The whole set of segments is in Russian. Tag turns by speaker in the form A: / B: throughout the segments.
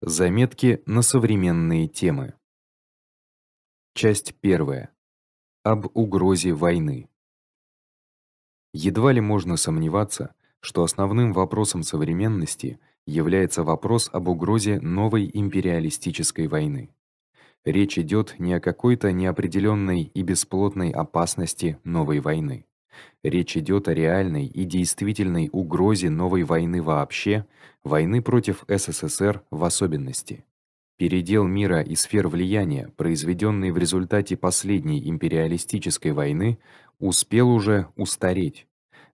A: Заметки на современные темы. Часть первая. Об угрозе войны. Едва ли можно сомневаться, что основным вопросом современности является вопрос об угрозе новой империалистической войны. Речь идёт не о какой-то неопределённой и бесплотной опасности новой войны. Речь идет о реальной и действительной угрозе новой войны вообще, войны против СССР в особенности. Передел мира и сфер влияния, произведённый в результате последней империалистической войны, успел уже устареть.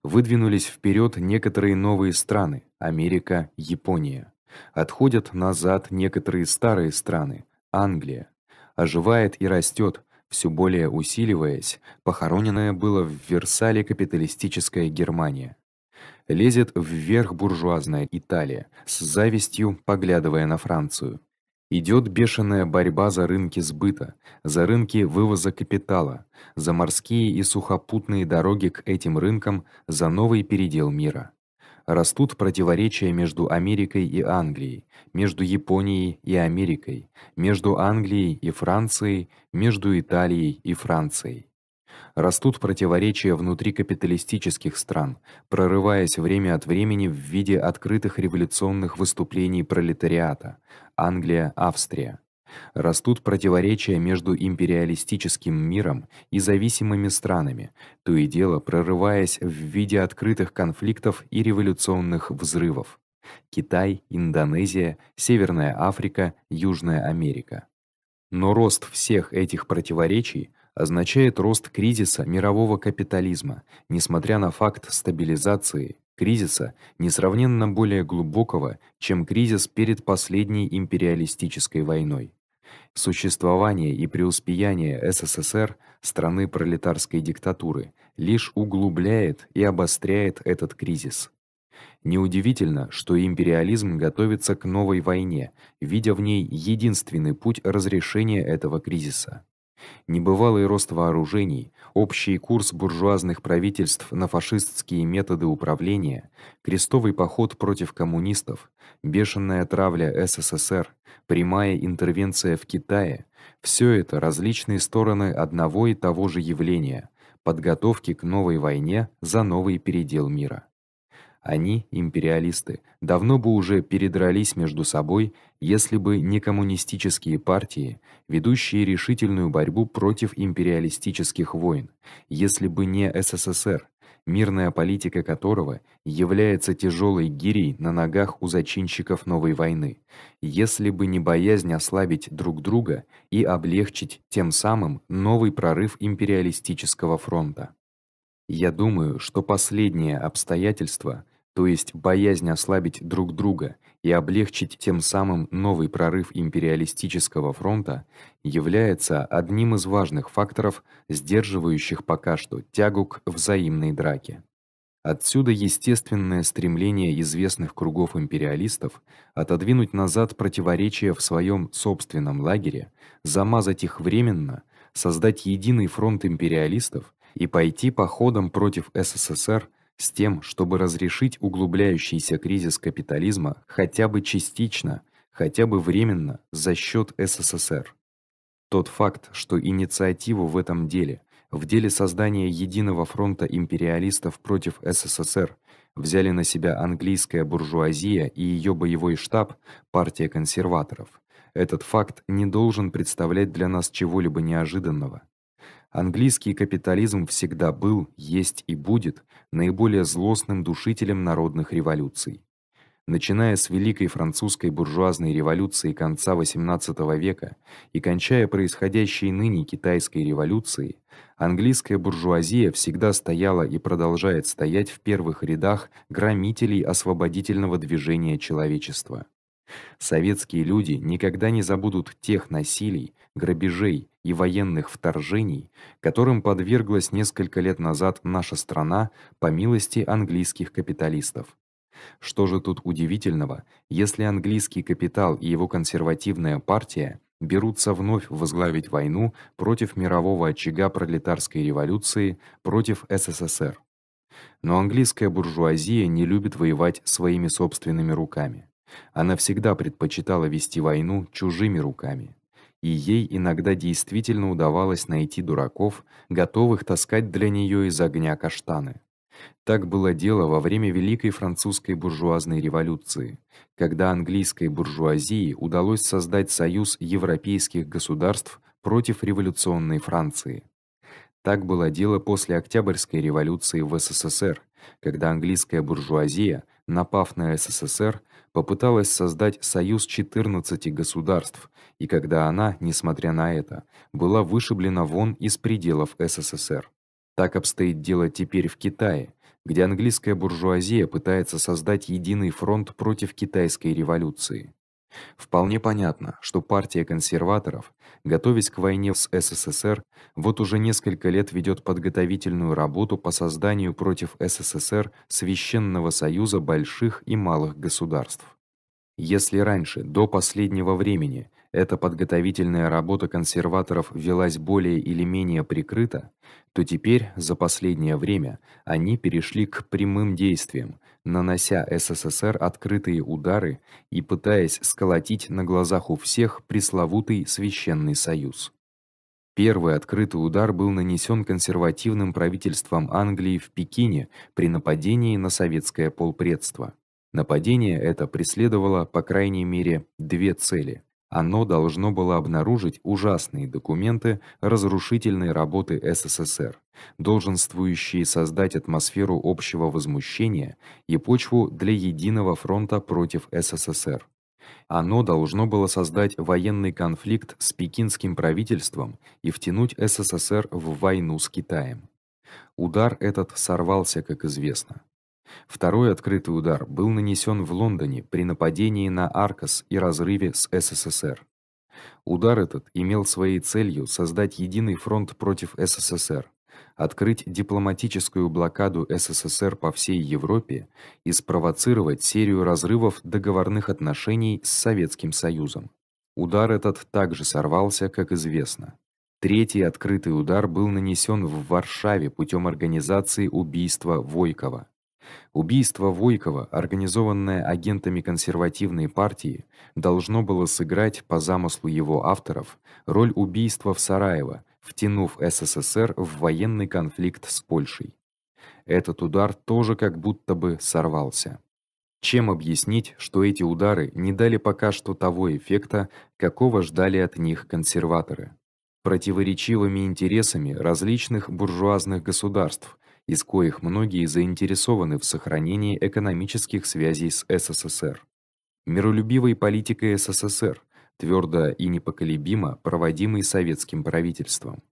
A: Выдвинулись вперёд некоторые новые страны: Америка, Япония. Отходят назад некоторые старые страны: Англия. Оживает и растёт все более усиливаясь, похороненная была в Версале капиталистическая Германия. Лезет вверх буржуазная Италия, с завистью поглядывая на Францию. Идет бешеная борьба за рынки сбыта, за рынки вывоза капитала, за морские и сухопутные дороги к этим рынкам, за новый передел мира растут противоречия между Америкой и Англией, между Японией и Америкой, между Англией и Францией, между Италией и Францией. Растут противоречия внутри капиталистических стран, прорываясь время от времени в виде открытых революционных выступлений пролетариата. Англия, Австрия растут противоречия между империалистическим миром и зависимыми странами, то и дело прорываясь в виде открытых конфликтов и революционных взрывов. Китай, Индонезия, Северная Африка, Южная Америка. Но рост всех этих противоречий означает рост кризиса мирового капитализма, несмотря на факт стабилизации кризиса несравненно более глубокого, чем кризис перед последней империалистической войной. Существование и преуспеяние СССР, страны пролетарской диктатуры, лишь углубляет и обостряет этот кризис. Неудивительно, что империализм готовится к новой войне, видя в ней единственный путь разрешения этого кризиса небывалый рост вооружений, общий курс буржуазных правительств на фашистские методы управления, крестовый поход против коммунистов, бешеная травля СССР, прямая интервенция в Китае все это различные стороны одного и того же явления подготовки к новой войне за новый передел мира. Они, империалисты, давно бы уже передрались между собой, если бы не коммунистические партии, ведущие решительную борьбу против империалистических войн, если бы не СССР, мирная политика которого является тяжелой гирей на ногах у зачинщиков новой войны. Если бы не боязнь ослабить друг друга и облегчить тем самым новый прорыв империалистического фронта. Я думаю, что последнее обстоятельство то есть боязнь ослабить друг друга и облегчить тем самым новый прорыв империалистического фронта, является одним из важных факторов, сдерживающих пока что тягу к взаимной драке. Отсюда естественное стремление известных кругов империалистов отодвинуть назад противоречия в своем собственном лагере, замазать их временно, создать единый фронт империалистов и пойти походом против СССР с тем, чтобы разрешить углубляющийся кризис капитализма хотя бы частично, хотя бы временно за счет СССР. Тот факт, что инициативу в этом деле, в деле создания единого фронта империалистов против СССР, взяли на себя английская буржуазия и её боевой штаб, партия консерваторов. Этот факт не должен представлять для нас чего-либо неожиданного. Английский капитализм всегда был, есть и будет наиболее злостным душителем народных революций. Начиная с великой французской буржуазной революции конца XVIII века и кончая происходящей ныне китайской революцией, английская буржуазия всегда стояла и продолжает стоять в первых рядах громителей освободительного движения человечества. Советские люди никогда не забудут тех насилий, грабежей и военных вторжений, которым подверглась несколько лет назад наша страна по милости английских капиталистов. Что же тут удивительного, если английский капитал и его консервативная партия берутся вновь возглавить войну против мирового очага пролетарской революции, против СССР? Но английская буржуазия не любит воевать своими собственными руками. Она всегда предпочитала вести войну чужими руками и ей иногда действительно удавалось найти дураков, готовых таскать для нее из огня каштаны. Так было дело во время Великой французской буржуазной революции, когда английской буржуазии удалось создать союз европейских государств против революционной Франции. Так было дело после Октябрьской революции в СССР, когда английская буржуазия, напав на СССР, попыталась создать союз 14 государств, и когда она, несмотря на это, была вышиблена вон из пределов СССР. Так обстоит дело теперь в Китае, где английская буржуазия пытается создать единый фронт против китайской революции. Вполне понятно, что партия консерваторов, готовясь к войне с СССР, вот уже несколько лет ведёт подготовительную работу по созданию против СССР священного союза больших и малых государств. Если раньше, до последнего времени, эта подготовительная работа консерваторов велась более или менее прикрыто, то теперь за последнее время они перешли к прямым действиям, нанося СССР открытые удары и пытаясь сколотить на глазах у всех пресловутый священный союз. Первый открытый удар был нанесен консервативным правительством Англии в Пекине при нападении на советское полпредство. Нападение это преследовало, по крайней мере, две цели: оно должно было обнаружить ужасные документы разрушительной работы СССР, долженствующие создать атмосферу общего возмущения и почву для единого фронта против СССР. Оно должно было создать военный конфликт с пекинским правительством и втянуть СССР в войну с Китаем. Удар этот сорвался, как известно. Второй открытый удар был нанесен в Лондоне при нападении на Аркас и разрыве с СССР. Удар этот имел своей целью создать единый фронт против СССР, открыть дипломатическую блокаду СССР по всей Европе и спровоцировать серию разрывов договорных отношений с Советским Союзом. Удар этот также сорвался, как известно. Третий открытый удар был нанесен в Варшаве путем организации убийства Войкова. Убийство Войкова, организованное агентами консервативной партии, должно было сыграть по замыслу его авторов роль убийства в Сараево, втянув СССР в военный конфликт с Польшей. Этот удар тоже как будто бы сорвался. Чем объяснить, что эти удары не дали пока что того эффекта, какого ждали от них консерваторы? Противоречивыми интересами различных буржуазных государств из коих многие заинтересованы в сохранении экономических связей с СССР. Миролюбивой политикой СССР, твердо и непоколебимо проводимой советским правительством.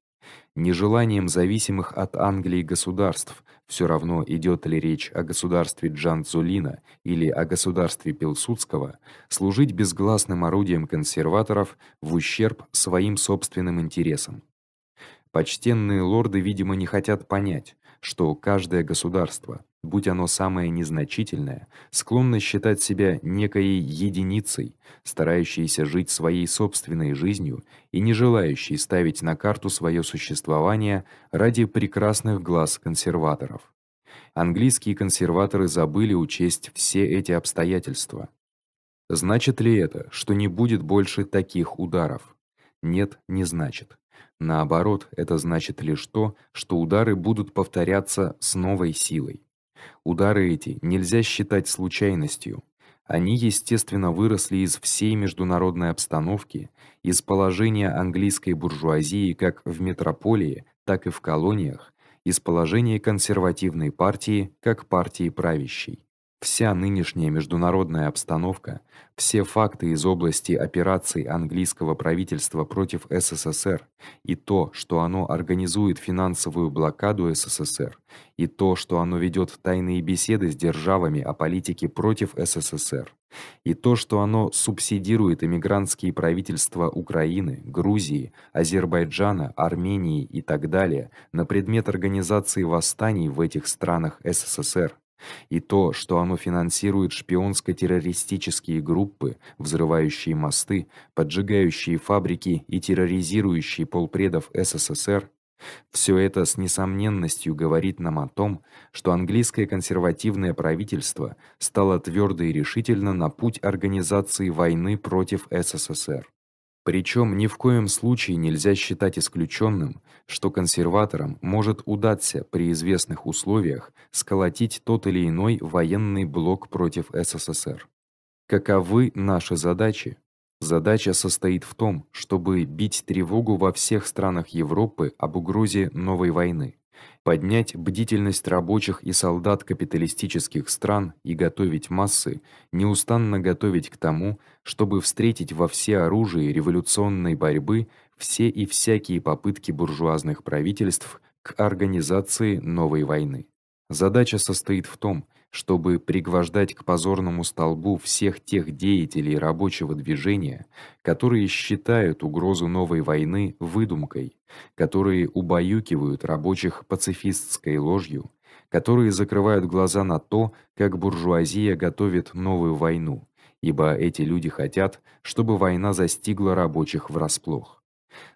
A: Нежеланием зависимых от Англии государств, все равно идет ли речь о государстве Джанцзулина или о государстве Пилсудского, служить безгласным орудием консерваторов в ущерб своим собственным интересам. Почтенные лорды, видимо, не хотят понять, что каждое государство, будь оно самое незначительное, склонно считать себя некой единицей, старающейся жить своей собственной жизнью и не желающей ставить на карту свое существование ради прекрасных глаз консерваторов. Английские консерваторы забыли учесть все эти обстоятельства. Значит ли это, что не будет больше таких ударов? Нет, не значит. Наоборот, это значит лишь то, что удары будут повторяться с новой силой. Удары эти нельзя считать случайностью. Они естественно выросли из всей международной обстановки, из положения английской буржуазии как в метрополии, так и в колониях, из положения консервативной партии как партии правящей. Вся нынешняя международная обстановка, все факты из области операций английского правительства против СССР и то, что оно организует финансовую блокаду СССР, и то, что оно ведёт тайные беседы с державами о политике против СССР, и то, что оно субсидирует эмигрантские правительства Украины, Грузии, Азербайджана, Армении и так далее на предмет организации восстаний в этих странах СССР и то, что оно финансирует шпионско-террористические группы, взрывающие мосты, поджигающие фабрики и терроризирующие полпредов СССР, все это с несомненностью говорит нам о том, что английское консервативное правительство стало твердо и решительно на путь организации войны против СССР. Причем ни в коем случае нельзя считать исключенным, что консерваторам может удаться при известных условиях сколотить тот или иной военный блок против СССР. Каковы наши задачи? Задача состоит в том, чтобы бить тревогу во всех странах Европы об угрозе новой войны поднять бдительность рабочих и солдат капиталистических стран и готовить массы, неустанно готовить к тому, чтобы встретить во все оружие революционной борьбы все и всякие попытки буржуазных правительств к организации новой войны. Задача состоит в том, чтобы пригвождать к позорному столбу всех тех деятелей рабочего движения, которые считают угрозу новой войны выдумкой, которые убаюкивают рабочих пацифистской ложью, которые закрывают глаза на то, как буржуазия готовит новую войну, ибо эти люди хотят, чтобы война застигла рабочих врасплох.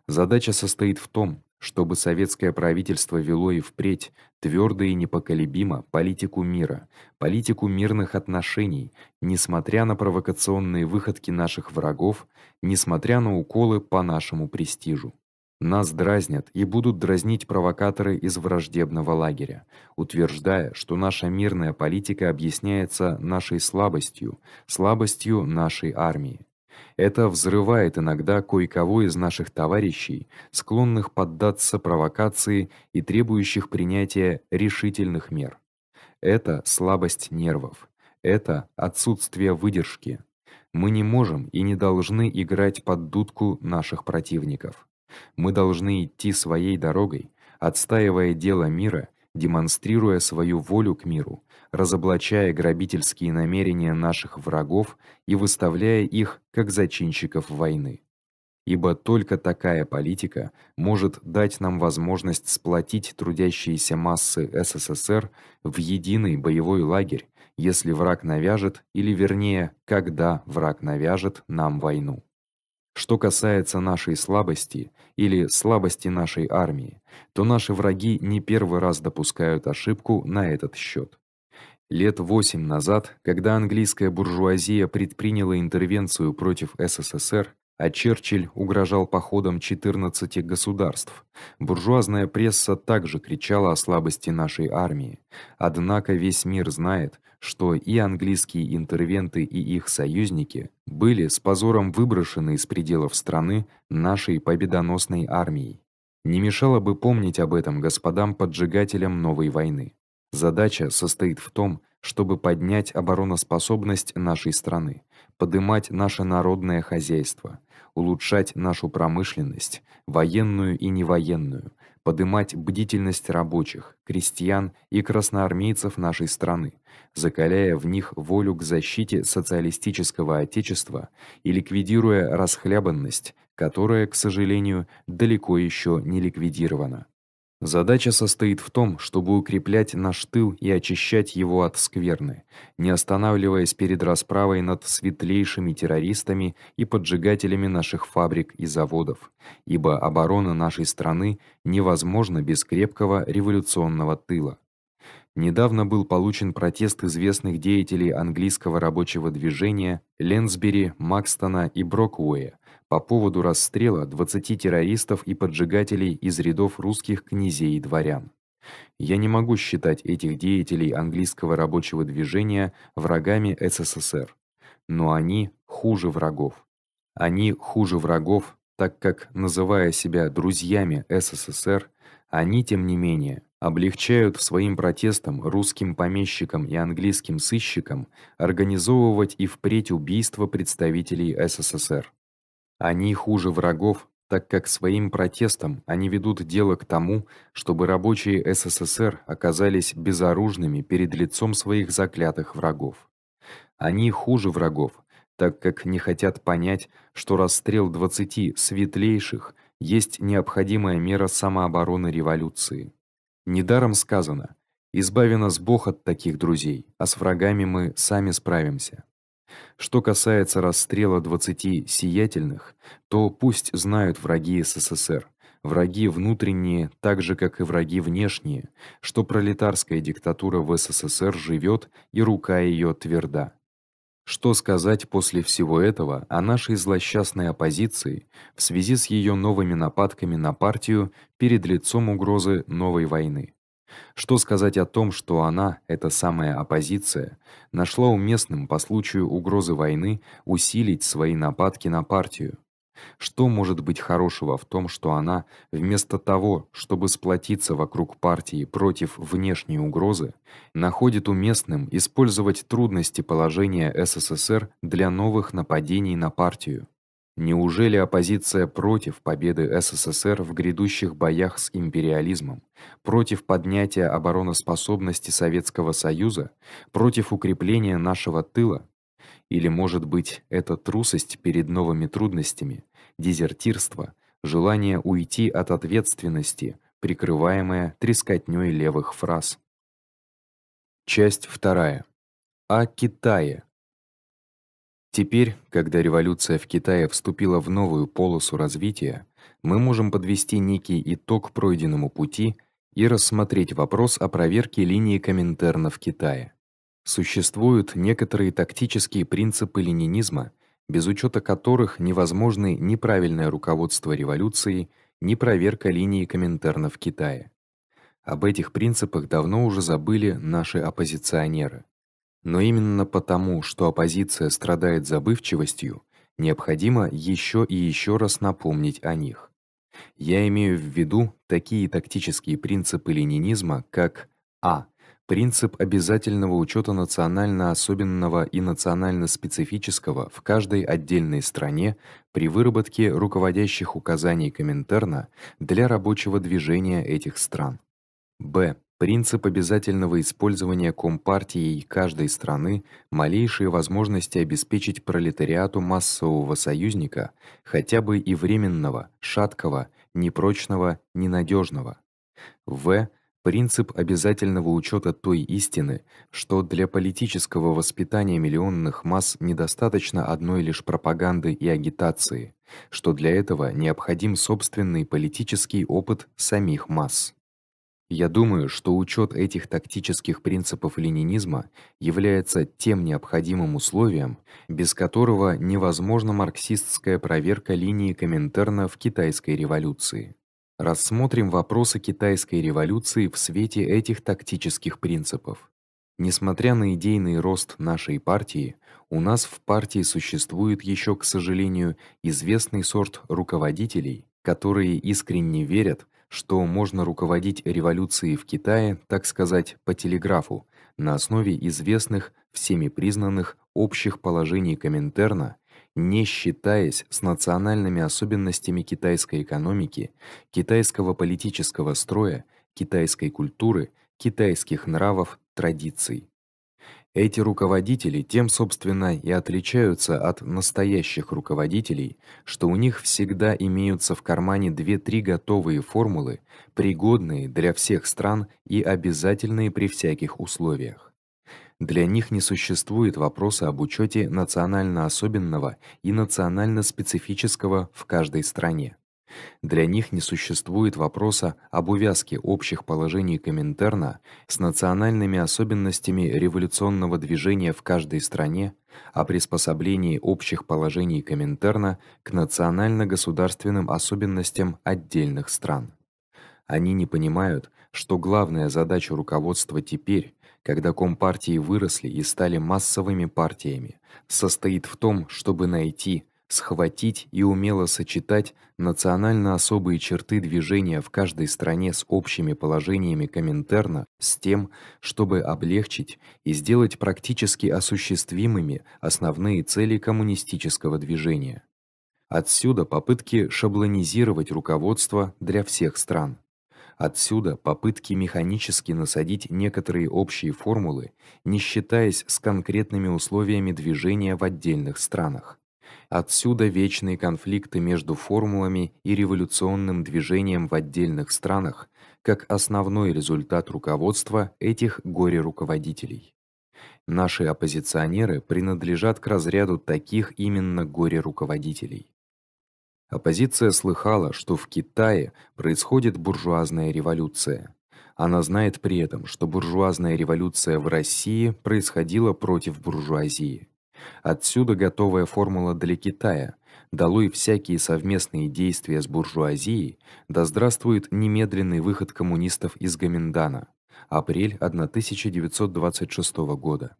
A: Задача состоит в том, чтобы советское правительство вело и впредь твердо и непоколебимо политику мира, политику мирных отношений, несмотря на провокационные выходки наших врагов, несмотря на уколы по нашему престижу. Нас дразнят и будут дразнить провокаторы из враждебного лагеря, утверждая, что наша мирная политика объясняется нашей слабостью, слабостью нашей армии. Это взрывает иногда кое-кого из наших товарищей, склонных поддаться провокации и требующих принятия решительных мер. Это слабость нервов, это отсутствие выдержки. Мы не можем и не должны играть под дудку наших противников. Мы должны идти своей дорогой, отстаивая дело мира демонстрируя свою волю к миру, разоблачая грабительские намерения наших врагов и выставляя их как зачинщиков войны. Ибо только такая политика может дать нам возможность сплотить трудящиеся массы СССР в единый боевой лагерь, если враг навяжет, или вернее, когда враг навяжет нам войну. Что касается нашей слабости или слабости нашей армии, то наши враги не первый раз допускают ошибку на этот счет. Лет 8 назад, когда английская буржуазия предприняла интервенцию против СССР, а Черчилль угрожал походом 14 государств. Буржуазная пресса также кричала о слабости нашей армии. Однако весь мир знает, что и английские интервенты, и их союзники были с позором выброшены из пределов страны нашей победоносной армией. Не мешало бы помнить об этом господам поджигателям новой войны. Задача состоит в том, чтобы поднять обороноспособность нашей страны, поднимать наше народное хозяйство, улучшать нашу промышленность, военную и невоенную, поднимать бдительность рабочих, крестьян и красноармейцев нашей страны, закаляя в них волю к защите социалистического отечества и ликвидируя расхлябанность, которая, к сожалению, далеко еще не ликвидирована. Задача состоит в том, чтобы укреплять наш тыл и очищать его от скверны, не останавливаясь перед расправой над светлейшими террористами и поджигателями наших фабрик и заводов, ибо оборона нашей страны невозможна без крепкого революционного тыла. Недавно был получен протест известных деятелей английского рабочего движения Ленсбери, Макстона и Брокуэя по поводу расстрела 20 террористов и поджигателей из рядов русских князей и дворян. Я не могу считать этих деятелей английского рабочего движения врагами СССР, но они хуже врагов. Они хуже врагов, так как называя себя друзьями СССР, они тем не менее облегчают своим протестом русским помещикам и английским сыщикам организовывать и впредь убийства представителей СССР. Они хуже врагов, так как своим протестом они ведут дело к тому, чтобы рабочие СССР оказались безоружными перед лицом своих заклятых врагов. Они хуже врагов, так как не хотят понять, что расстрел 20 светлейших есть необходимая мера самообороны революции. Недаром сказано: избави нас Бог от таких друзей, а с врагами мы сами справимся. Что касается расстрела 20 сиятельных, то пусть знают враги СССР, враги внутренние, так же как и враги внешние, что пролетарская диктатура в СССР живет и рука ее тверда. Что сказать после всего этого о нашей злосчастной оппозиции в связи с ее новыми нападками на партию перед лицом угрозы новой войны? Что сказать о том, что она, эта самая оппозиция, нашла уместным по случаю угрозы войны усилить свои нападки на партию? Что может быть хорошего в том, что она, вместо того, чтобы сплотиться вокруг партии против внешней угрозы, находит уместным использовать трудности положения СССР для новых нападений на партию? Неужели оппозиция против победы СССР в грядущих боях с империализмом, против поднятия обороноспособности Советского Союза, против укрепления нашего тыла? Или, может быть, это трусость перед новыми трудностями, дезертирство, желание уйти от ответственности, прикрываемое трескотнёй левых фраз? Часть вторая. А Китае Теперь, когда революция в Китае вступила в новую полосу развития, мы можем подвести некий итог пройденному пути и рассмотреть вопрос о проверке линии Коминтерна в Китае. Существуют некоторые тактические принципы ленинизма, без учёта которых невозможны ни правильное руководство революцией, ни проверка линии Коминтерна в Китае. Об этих принципах давно уже забыли наши оппозиционеры. Но именно потому, что оппозиция страдает забывчивостью, необходимо ещё и ещё раз напомнить о них. Я имею в виду такие тактические принципы ленинизма, как а принцип обязательного учёта национально особенного и национально специфического в каждой отдельной стране при выработке руководящих указаний Коминтерна для рабочего движения этих стран. Б. Принцип обязательного использования компартией каждой страны малейшие возможности обеспечить пролетариату массового союзника, хотя бы и временного, шаткого, непрочного, ненадежного. В принцип обязательного учета той истины, что для политического воспитания миллионных масс недостаточно одной лишь пропаганды и агитации, что для этого необходим собственный политический опыт самих масс. Я думаю, что учет этих тактических принципов ленинизма является тем необходимым условием, без которого невозможна марксистская проверка линии Коминтерна в китайской революции. Рассмотрим вопросы китайской революции в свете этих тактических принципов. Несмотря на идейный рост нашей партии, у нас в партии существует еще, к сожалению, известный сорт руководителей, которые искренне верят, что можно руководить революцией в Китае, так сказать, по телеграфу, на основе известных всеми признанных общих положений Коминтерна, не считаясь с национальными особенностями китайской экономики, китайского политического строя, китайской культуры, китайских нравов, традиций. Эти руководители тем, собственно, и отличаются от настоящих руководителей, что у них всегда имеются в кармане две-три готовые формулы, пригодные для всех стран и обязательные при всяких условиях. Для них не существует вопроса об учёте национально особенного и национально специфического в каждой стране. Для них не существует вопроса об увязке общих положений Коминтерна с национальными особенностями революционного движения в каждой стране, а приспособлении общих положений Коминтерна к национально-государственным особенностям отдельных стран. Они не понимают, что главная задача руководства теперь, когда компартии выросли и стали массовыми партиями, состоит в том, чтобы найти схватить и умело сочетать национально особые черты движения в каждой стране с общими положениями Коминтерна с тем, чтобы облегчить и сделать практически осуществимыми основные цели коммунистического движения. Отсюда попытки шаблонизировать руководство для всех стран. Отсюда попытки механически насадить некоторые общие формулы, не считаясь с конкретными условиями движения в отдельных странах. Отсюда вечные конфликты между формулами и революционным движением в отдельных странах, как основной результат руководства этих горе-руководителей. Наши оппозиционеры принадлежат к разряду таких именно горе-руководителей. Оппозиция слыхала, что в Китае происходит буржуазная революция. Она знает при этом, что буржуазная революция в России происходила против буржуазии. Отсюда готовая формула для Китая. Долой всякие совместные действия с буржуазией, да здравствует немедленный выход коммунистов из Гоминдана. Апрель 1926 года.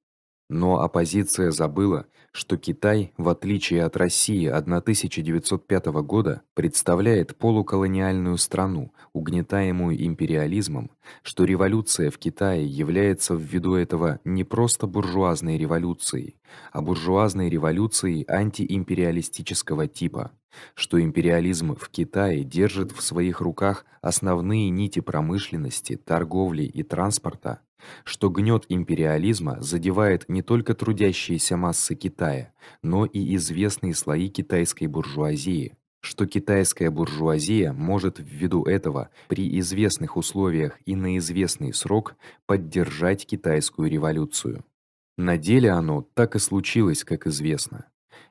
A: Но оппозиция забыла, что Китай, в отличие от России 1905 года, представляет полуколониальную страну, угнетаемую империализмом, что революция в Китае является ввиду этого не просто буржуазной революцией, а буржуазной революцией антиимпериалистического типа что империализм в Китае держит в своих руках основные нити промышленности, торговли и транспорта, что гнёт империализма задевает не только трудящиеся массы Китая, но и известные слои китайской буржуазии что китайская буржуазия может ввиду этого при известных условиях и на известный срок поддержать китайскую революцию. На деле оно так и случилось, как известно.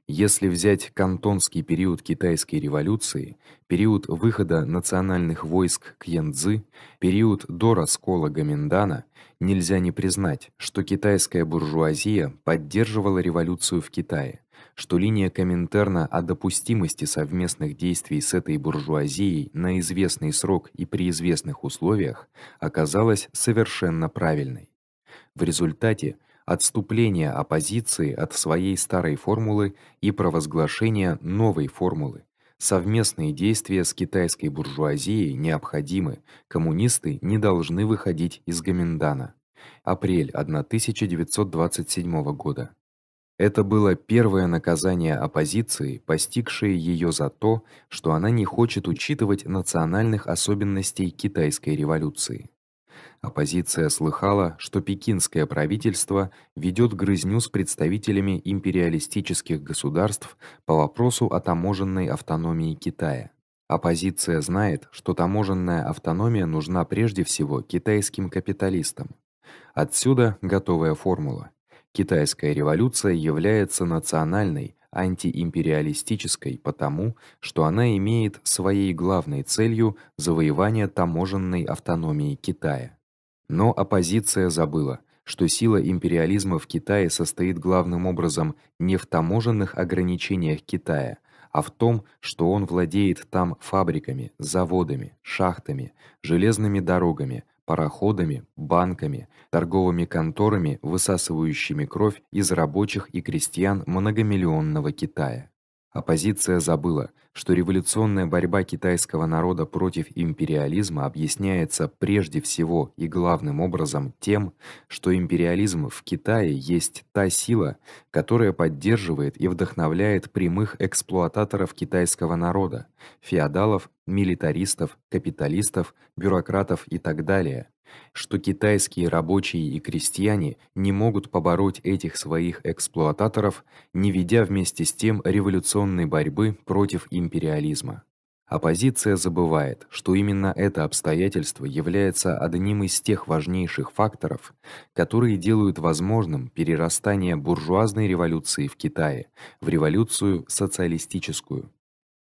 A: Если взять кантонский период китайской революции, период выхода национальных войск к Янцзы, период до раскола Гоминдана, нельзя не признать, что китайская буржуазия поддерживала революцию в Китае, что линия Коминтерна о допустимости совместных действий с этой буржуазией на известный срок и при известных условиях оказалась совершенно правильной. В результате отступление оппозиции от своей старой формулы и провозглашение новой формулы. Совместные действия с китайской буржуазией необходимы. Коммунисты не должны выходить из Гоминдана. Апрель 1927 года. Это было первое наказание оппозиции, постигшее её за то, что она не хочет учитывать национальных особенностей китайской революции. Оппозиция слыхала, что пекинское правительство ведет грызню с представителями империалистических государств по вопросу о таможенной автономии Китая. Оппозиция знает, что таможенная автономия нужна прежде всего китайским капиталистам. Отсюда готовая формула. Китайская революция является национальной, антиимпериалистической потому, что она имеет своей главной целью завоевание таможенной автономии Китая. Но оппозиция забыла, что сила империализма в Китае состоит главным образом не в таможенных ограничениях Китая, а в том, что он владеет там фабриками, заводами, шахтами, железными дорогами, пароходами, банками, торговыми конторами, высасывающими кровь из рабочих и крестьян многомиллионного Китая. Оппозиция забыла, что революционная борьба китайского народа против империализма объясняется прежде всего и главным образом тем, что империализм в Китае есть та сила, которая поддерживает и вдохновляет прямых эксплуататоров китайского народа: феодалов, милитаристов, капиталистов, бюрократов и так далее что китайские рабочие и крестьяне не могут побороть этих своих эксплуататоров, не ведя вместе с тем революционной борьбы против империализма. Оппозиция забывает, что именно это обстоятельство является одним из тех важнейших факторов, которые делают возможным перерастание буржуазной революции в Китае в революцию социалистическую.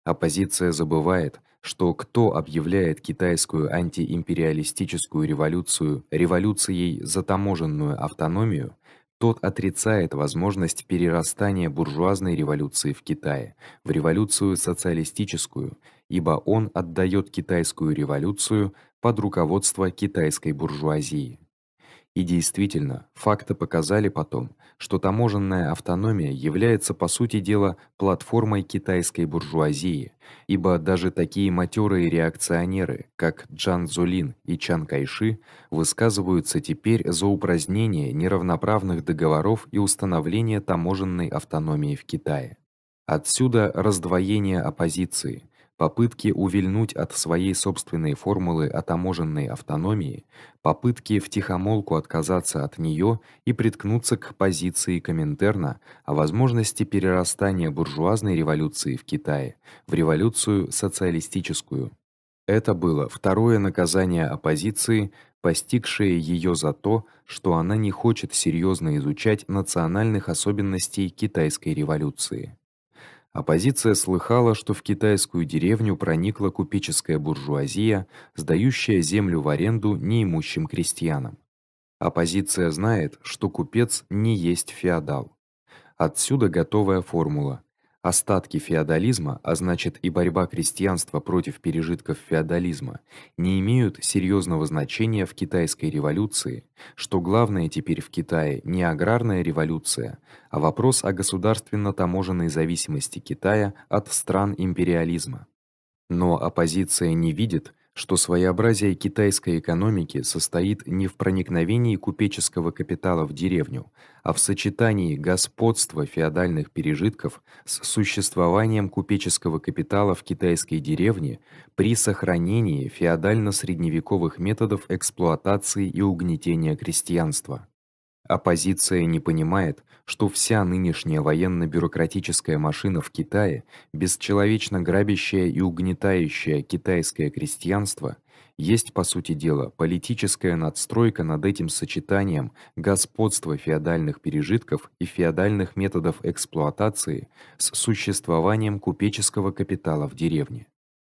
A: Оппозиция забывает, что кто объявляет китайскую антиимпериалистическую революцию революцией за таможенную автономию, тот отрицает возможность перерастания буржуазной революции в Китае в революцию социалистическую, ибо он отдаёт китайскую революцию под руководство китайской буржуазии. И действительно, факты показали потом, что таможенная автономия является по сути дела платформой китайской буржуазии, ибо даже такие матёрые реакционеры, как Джан Зулин и Чан Кайши, высказываются теперь за упразднение неравноправных договоров и установление таможенной автономии в Китае. Отсюда раздвоение оппозиции, попытки увильнуть от своей собственной формулы о таможенной автономии, попытки втихомолку отказаться от неё и приткнуться к позиции Коминтерна о возможности перерастания буржуазной революции в Китае в революцию социалистическую. Это было второе наказание оппозиции, постигшее её за то, что она не хочет серьёзно изучать национальных особенностей китайской революции. Оппозиция слыхала, что в китайскую деревню проникла купеческая буржуазия, сдающая землю в аренду неимущим крестьянам. Оппозиция знает, что купец не есть феодал. Отсюда готовая формула: Остатки феодализма, а значит и борьба крестьянства против пережитков феодализма, не имеют серьезного значения в китайской революции. Что главное теперь в Китае не аграрная революция, а вопрос о государственно-таможенной зависимости Китая от стран империализма. Но оппозиция не видит, что своеобразие китайской экономики состоит не в проникновении купеческого капитала в деревню, а в сочетании господства феодальных пережитков с существованием купеческого капитала в китайской деревне при сохранении феодально-средневековых методов эксплуатации и угнетения крестьянства. Оппозиция не понимает, что вся нынешняя военно-бюрократическая машина в Китае, бесчеловечно грабящая и угнетающая китайское крестьянство, есть по сути дела политическая надстройка над этим сочетанием господства феодальных пережитков и феодальных методов эксплуатации с существованием купеческого капитала в деревне.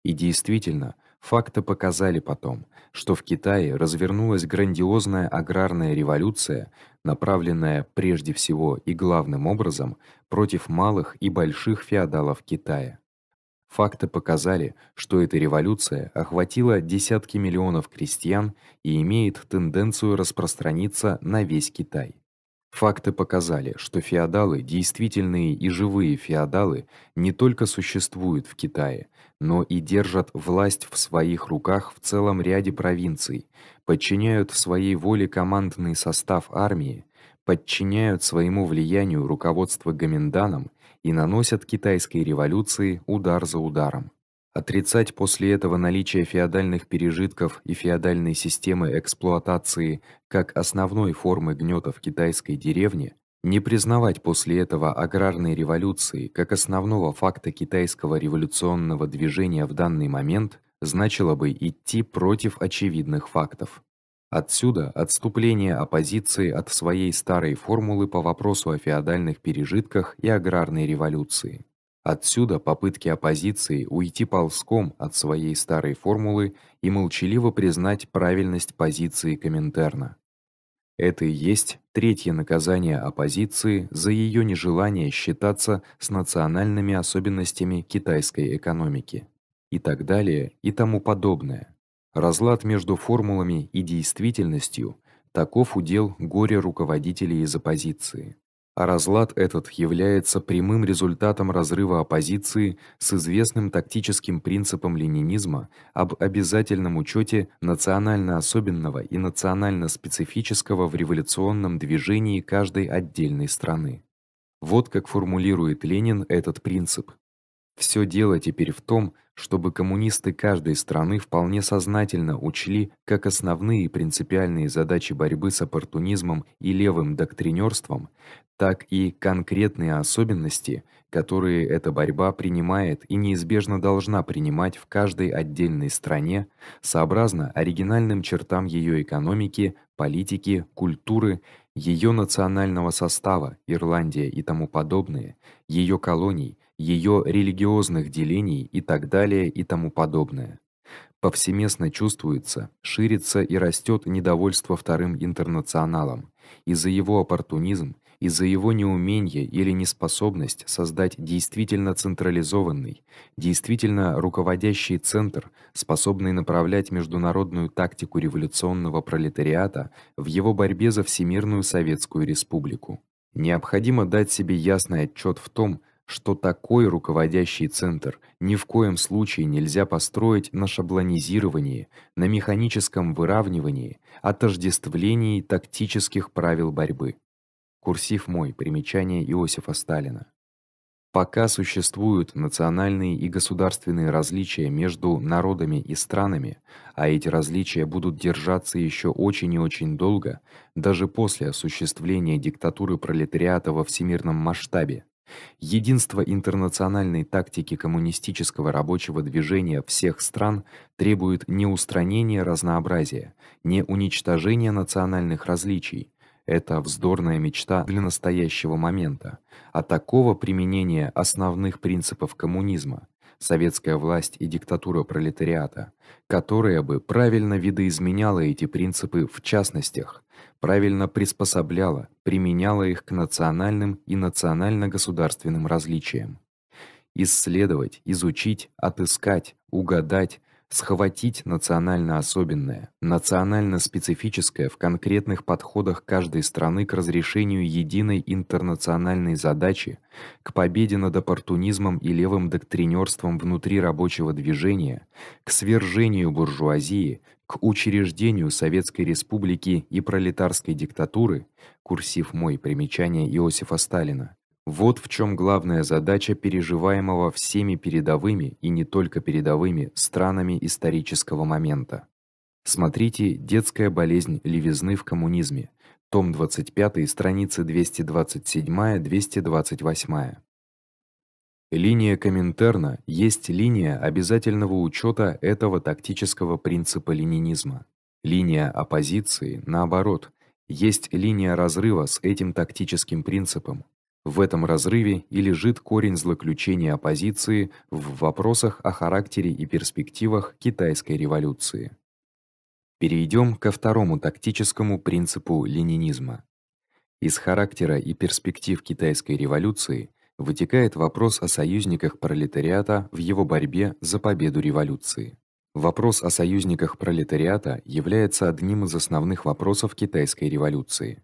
A: И действительно, факты показали потом, что в Китае развернулась грандиозная аграрная революция, направленная прежде всего и главным образом против малых и больших феодалов Китая. Факты показали, что эта революция охватила десятки миллионов крестьян и имеет тенденцию распространиться на весь Китай. Факты показали, что феодалы, действительные и живые феодалы, не только существуют в Китае, но и держат власть в своих руках в целом ряде провинций, подчиняют своей воле командный состав армии, подчиняют своему влиянию руководство гоминданом и наносят китайской революции удар за ударом. Отрицать после этого наличие феодальных пережитков и феодальной системы эксплуатации как основной формы гнёта в китайской деревне не признавать после этого аграрной революции как основного факта китайского революционного движения в данный момент значило бы идти против очевидных фактов. Отсюда отступление оппозиции от своей старой формулы по вопросу о феодальных пережитках и аграрной революции. Отсюда попытки оппозиции уйти ползком от своей старой формулы и молчаливо признать правильность позиции Коминтерна. Это и есть третье наказание оппозиции за её нежелание считаться с национальными особенностями китайской экономики и так далее и тому подобное. Разлад между формулами и действительностью таков удел горе руководителей из оппозиции. А разлад этот является прямым результатом разрыва оппозиции с известным тактическим принципом ленинизма об обязательном учёте национально особенного и национально специфического в революционном движении каждой отдельной страны. Вот как формулирует Ленин этот принцип. Все дело теперь в том, чтобы коммунисты каждой страны вполне сознательно учли как основные принципиальные задачи борьбы с оппортунизмом и левым доктринерством, так и конкретные особенности, которые эта борьба принимает и неизбежно должна принимать в каждой отдельной стране, сообразно оригинальным чертам ее экономики, политики, культуры, ее национального состава, Ирландия и тому подобное, ее колоний, ее религиозных делений и так далее и тому подобное. Повсеместно чувствуется, ширится и растет недовольство вторым интернационалом из за его оппортунизм, из за его неумение или неспособность создать действительно централизованный, действительно руководящий центр, способный направлять международную тактику революционного пролетариата в его борьбе за всемирную советскую республику. Необходимо дать себе ясный отчет в том, что такой руководящий центр ни в коем случае нельзя построить на шаблонизировании, на механическом выравнивании, отождествлении тактических правил борьбы. Курсив мой, примечание Иосифа Сталина. Пока существуют национальные и государственные различия между народами и странами, а эти различия будут держаться еще очень и очень долго, даже после осуществления диктатуры пролетариата во всемирном масштабе, Единство интернациональной тактики коммунистического рабочего движения всех стран требует не устранения разнообразия, не уничтожения национальных различий. Это вздорная мечта для настоящего момента, а такого применения основных принципов коммунизма советская власть и диктатура пролетариата, которая бы правильно видоизменяла эти принципы в частностях, правильно приспосабляла, применяла их к национальным и национально-государственным различиям. Исследовать, изучить, отыскать, угадать, схватить национально особенное, национально специфическое в конкретных подходах каждой страны к разрешению единой интернациональной задачи, к победе над оппортунизмом и левым доктринерством внутри рабочего движения, к свержению буржуазии, к учреждению Советской республики и пролетарской диктатуры, курсив мой примечание Иосифа Сталина вот в чем главная задача переживаемого всеми передовыми и не только передовыми странами исторического момента. Смотрите Детская болезнь левизны в коммунизме, том 25, страницы 227-228. Линия Коминтерна есть линия обязательного учета этого тактического принципа ленинизма. Линия оппозиции, наоборот, есть линия разрыва с этим тактическим принципом, в этом разрыве и лежит корень злоключения оппозиции в вопросах о характере и перспективах китайской революции. Перейдём ко второму тактическому принципу ленинизма. Из характера и перспектив китайской революции вытекает вопрос о союзниках пролетариата в его борьбе за победу революции. Вопрос о союзниках пролетариата является одним из основных вопросов китайской революции.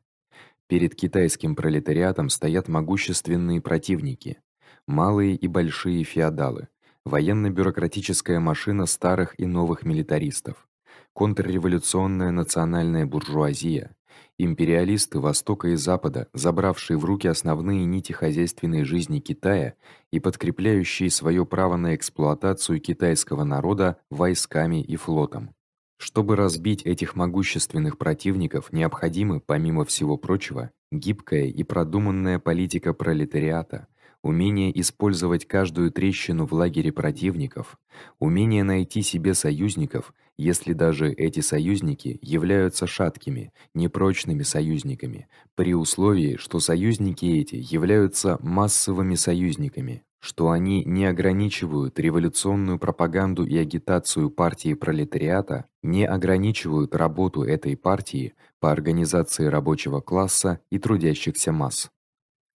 A: Перед китайским пролетариатом стоят могущественные противники: малые и большие феодалы, военно-бюрократическая машина старых и новых милитаристов, контрреволюционная национальная буржуазия, империалисты Востока и Запада, забравшие в руки основные нити хозяйственной жизни Китая и подкрепляющие своё право на эксплуатацию китайского народа войсками и флотом. Чтобы разбить этих могущественных противников, необходимы, помимо всего прочего, гибкая и продуманная политика пролетариата, умение использовать каждую трещину в лагере противников, умение найти себе союзников, если даже эти союзники являются шаткими, непрочными союзниками, при условии, что союзники эти являются массовыми союзниками что они не ограничивают революционную пропаганду и агитацию партии пролетариата, не ограничивают работу этой партии по организации рабочего класса и трудящихся масс.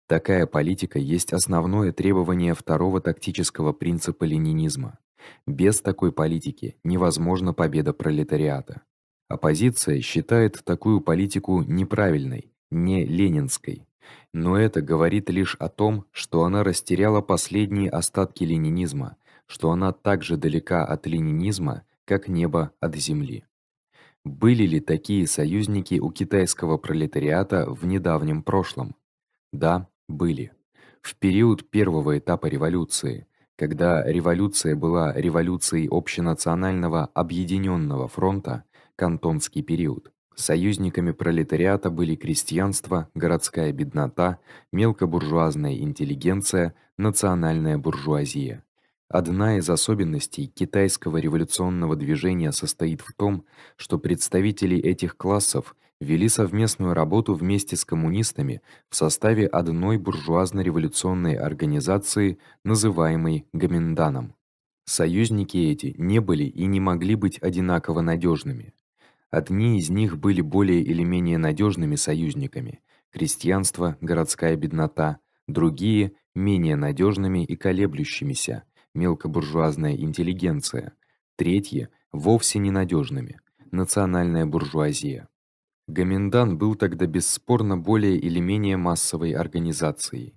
A: Такая политика есть основное требование второго тактического принципа ленинизма. Без такой политики невозможна победа пролетариата. Оппозиция считает такую политику неправильной, не ленинской. Но это говорит лишь о том, что она растеряла последние остатки ленинизма, что она так же далека от ленинизма, как небо от земли. Были ли такие союзники у китайского пролетариата в недавнем прошлом? Да, были. В период первого этапа революции, когда революция была революцией общенационального объединённого фронта, Кантонский период, Союзниками пролетариата были крестьянство, городская беднота, мелкобуржуазная интеллигенция, национальная буржуазия. Одна из особенностей китайского революционного движения состоит в том, что представители этих классов вели совместную работу вместе с коммунистами в составе одной буржуазно-революционной организации, называемой гоминданом. Союзники эти не были и не могли быть одинаково надежными. Одни из них были более или менее надежными союзниками: крестьянство, городская беднота, другие менее надежными и колеблющимися, мелкобуржуазная интеллигенция, третьи вовсе ненадежными, национальная буржуазия. Гоминдан был тогда бесспорно более или менее массовой организацией.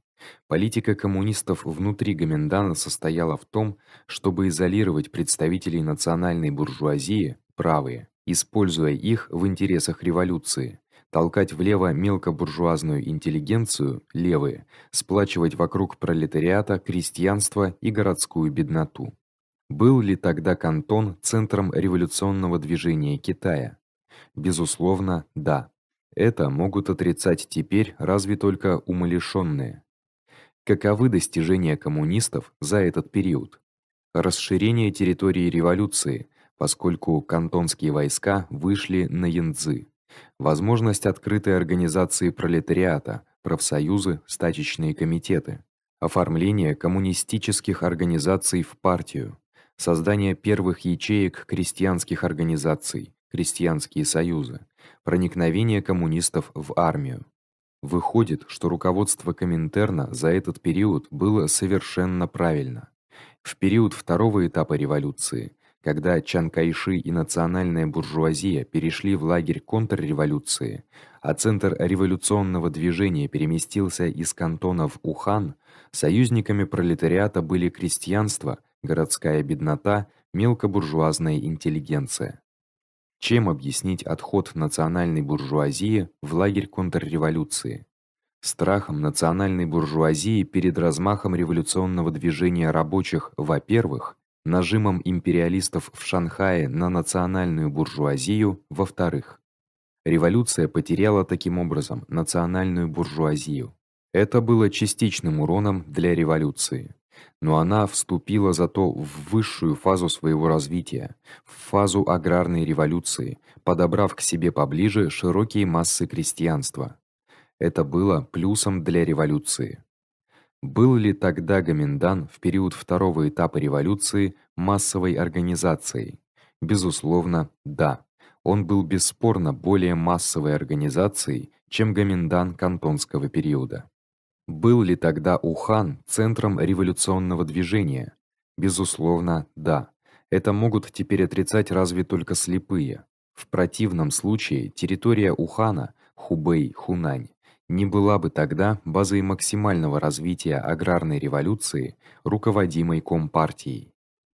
A: Политика коммунистов внутри Гоминдана состояла в том, чтобы изолировать представителей национальной буржуазии, правые, используя их в интересах революции, толкать влево мелкобуржуазную интеллигенцию, левые, сплачивать вокруг пролетариата, крестьянство и городскую бедноту. Был ли тогда Кантон центром революционного движения Китая? Безусловно, да. Это могут отрицать теперь разве только умалишённые. Каковы достижения коммунистов за этот период? Расширение территории революции, поскольку кантонские войска вышли на Янцзы. Возможность открытой организации пролетариата, профсоюзы, стачечные комитеты, оформление коммунистических организаций в партию, создание первых ячеек крестьянских организаций, крестьянские союзы, проникновение коммунистов в армию. Выходит, что руководство Коминтерна за этот период было совершенно правильно. В период второго этапа революции когда Чанкайши и национальная буржуазия перешли в лагерь контрреволюции, а центр революционного движения переместился из кантона в Ухан, союзниками пролетариата были крестьянство, городская беднота, мелкобуржуазная интеллигенция. Чем объяснить отход национальной буржуазии в лагерь контрреволюции? страхом национальной буржуазии перед размахом революционного движения рабочих, во-первых, нажимом империалистов в Шанхае на национальную буржуазию, во-вторых. Революция потеряла таким образом национальную буржуазию. Это было частичным уроном для революции, но она вступила зато в высшую фазу своего развития, в фазу аграрной революции, подобрав к себе поближе широкие массы крестьянства. Это было плюсом для революции. Был ли тогда Гоминдан в период второго этапа революции массовой организацией? Безусловно, да. Он был бесспорно более массовой организацией, чем Гоминдан кантонского периода. Был ли тогда Ухан центром революционного движения? Безусловно, да. Это могут теперь отрицать разве только слепые. В противном случае территория Ухана, Хубэй, Хунань не была бы тогда базой максимального развития аграрной революции, руководимой компартией.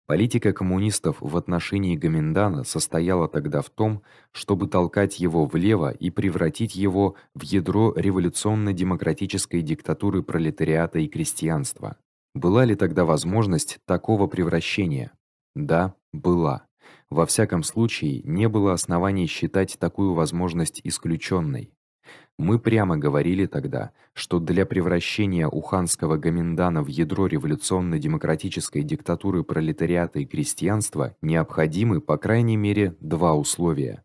A: Политика коммунистов в отношении Гоминдана состояла тогда в том, чтобы толкать его влево и превратить его в ядро революционно-демократической диктатуры пролетариата и крестьянства. Была ли тогда возможность такого превращения? Да, была. Во всяком случае, не было оснований считать такую возможность исключённой. Мы прямо говорили тогда, что для превращения уханского гоминдана в ядро революционно-демократической диктатуры пролетариата и крестьянства необходимы, по крайней мере, два условия: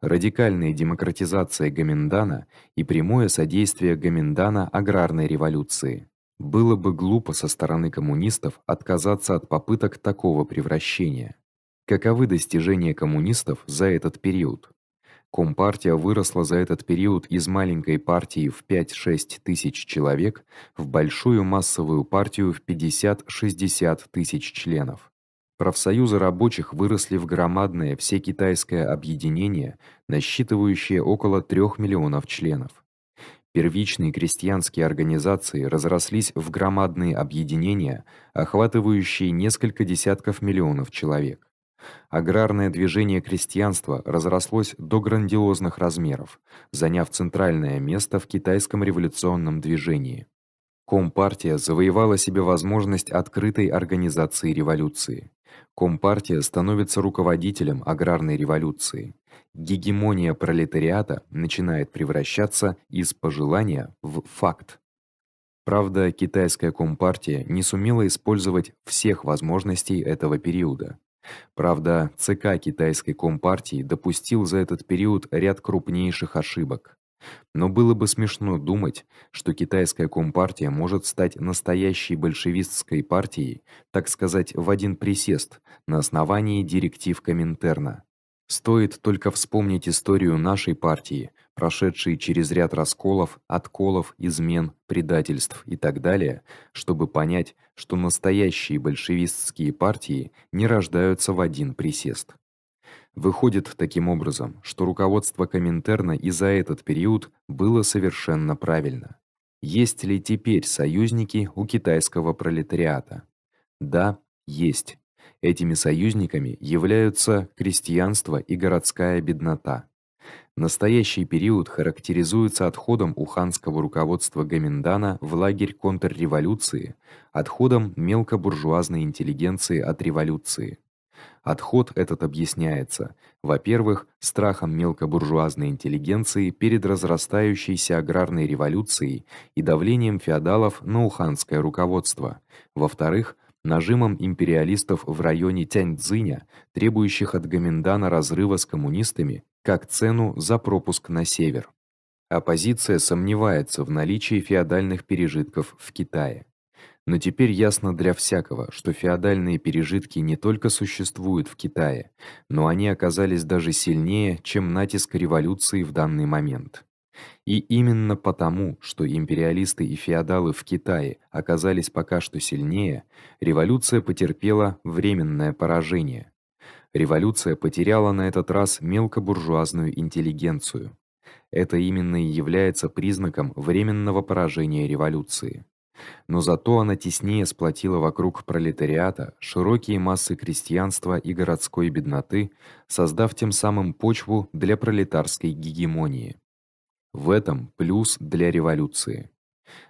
A: радикальная демократизация гоминдана и прямое содействие гоминдана аграрной революции. Было бы глупо со стороны коммунистов отказаться от попыток такого превращения. Каковы достижения коммунистов за этот период? Компартия выросла за этот период из маленькой партии в 5-6 тысяч человек в большую массовую партию в 50-60 тысяч членов. Профсоюзы рабочих выросли в громадное всекитайское объединение, насчитывающее около 3 миллионов членов. Первичные крестьянские организации разрослись в громадные объединения, охватывающие несколько десятков миллионов человек. Аграрное движение крестьянства разрослось до грандиозных размеров, заняв центральное место в китайском революционном движении. Компартия завоевала себе возможность открытой организации революции. Компартия становится руководителем аграрной революции. Гегемония пролетариата начинает превращаться из пожелания в факт. Правда, китайская компартия не сумела использовать всех возможностей этого периода. Правда, ЦК китайской компартии допустил за этот период ряд крупнейших ошибок. Но было бы смешно думать, что китайская компартия может стать настоящей большевистской партией, так сказать, в один присест на основании директив Коминтерна. Стоит только вспомнить историю нашей партии, прошедшие через ряд расколов, отколов, измен, предательств и так далее, чтобы понять, что настоящие большевистские партии не рождаются в один присест. Выходит таким образом, что руководство Коминтерна и за этот период было совершенно правильно. Есть ли теперь союзники у китайского пролетариата? Да, есть. Этими союзниками являются крестьянство и городская беднота. Настоящий период характеризуется отходом уханского руководства Гоминдана в лагерь контрреволюции, отходом мелкобуржуазной интеллигенции от революции. Отход этот объясняется, во-первых, страхом мелкобуржуазной интеллигенции перед разрастающейся аграрной революцией и давлением феодалов на уханское руководство, во-вторых, нажимом империалистов в районе Тяньцзиня, требующих от Гоминдана разрыва с коммунистами как цену за пропуск на север. Оппозиция сомневается в наличии феодальных пережитков в Китае. Но теперь ясно для всякого, что феодальные пережитки не только существуют в Китае, но они оказались даже сильнее, чем натиск революции в данный момент. И именно потому, что империалисты и феодалы в Китае оказались пока что сильнее, революция потерпела временное поражение. Революция потеряла на этот раз мелкобуржуазную интеллигенцию. Это именно и является признаком временного поражения революции. Но зато она теснее сплотила вокруг пролетариата широкие массы крестьянства и городской бедноты, создав тем самым почву для пролетарской гегемонии. В этом плюс для революции.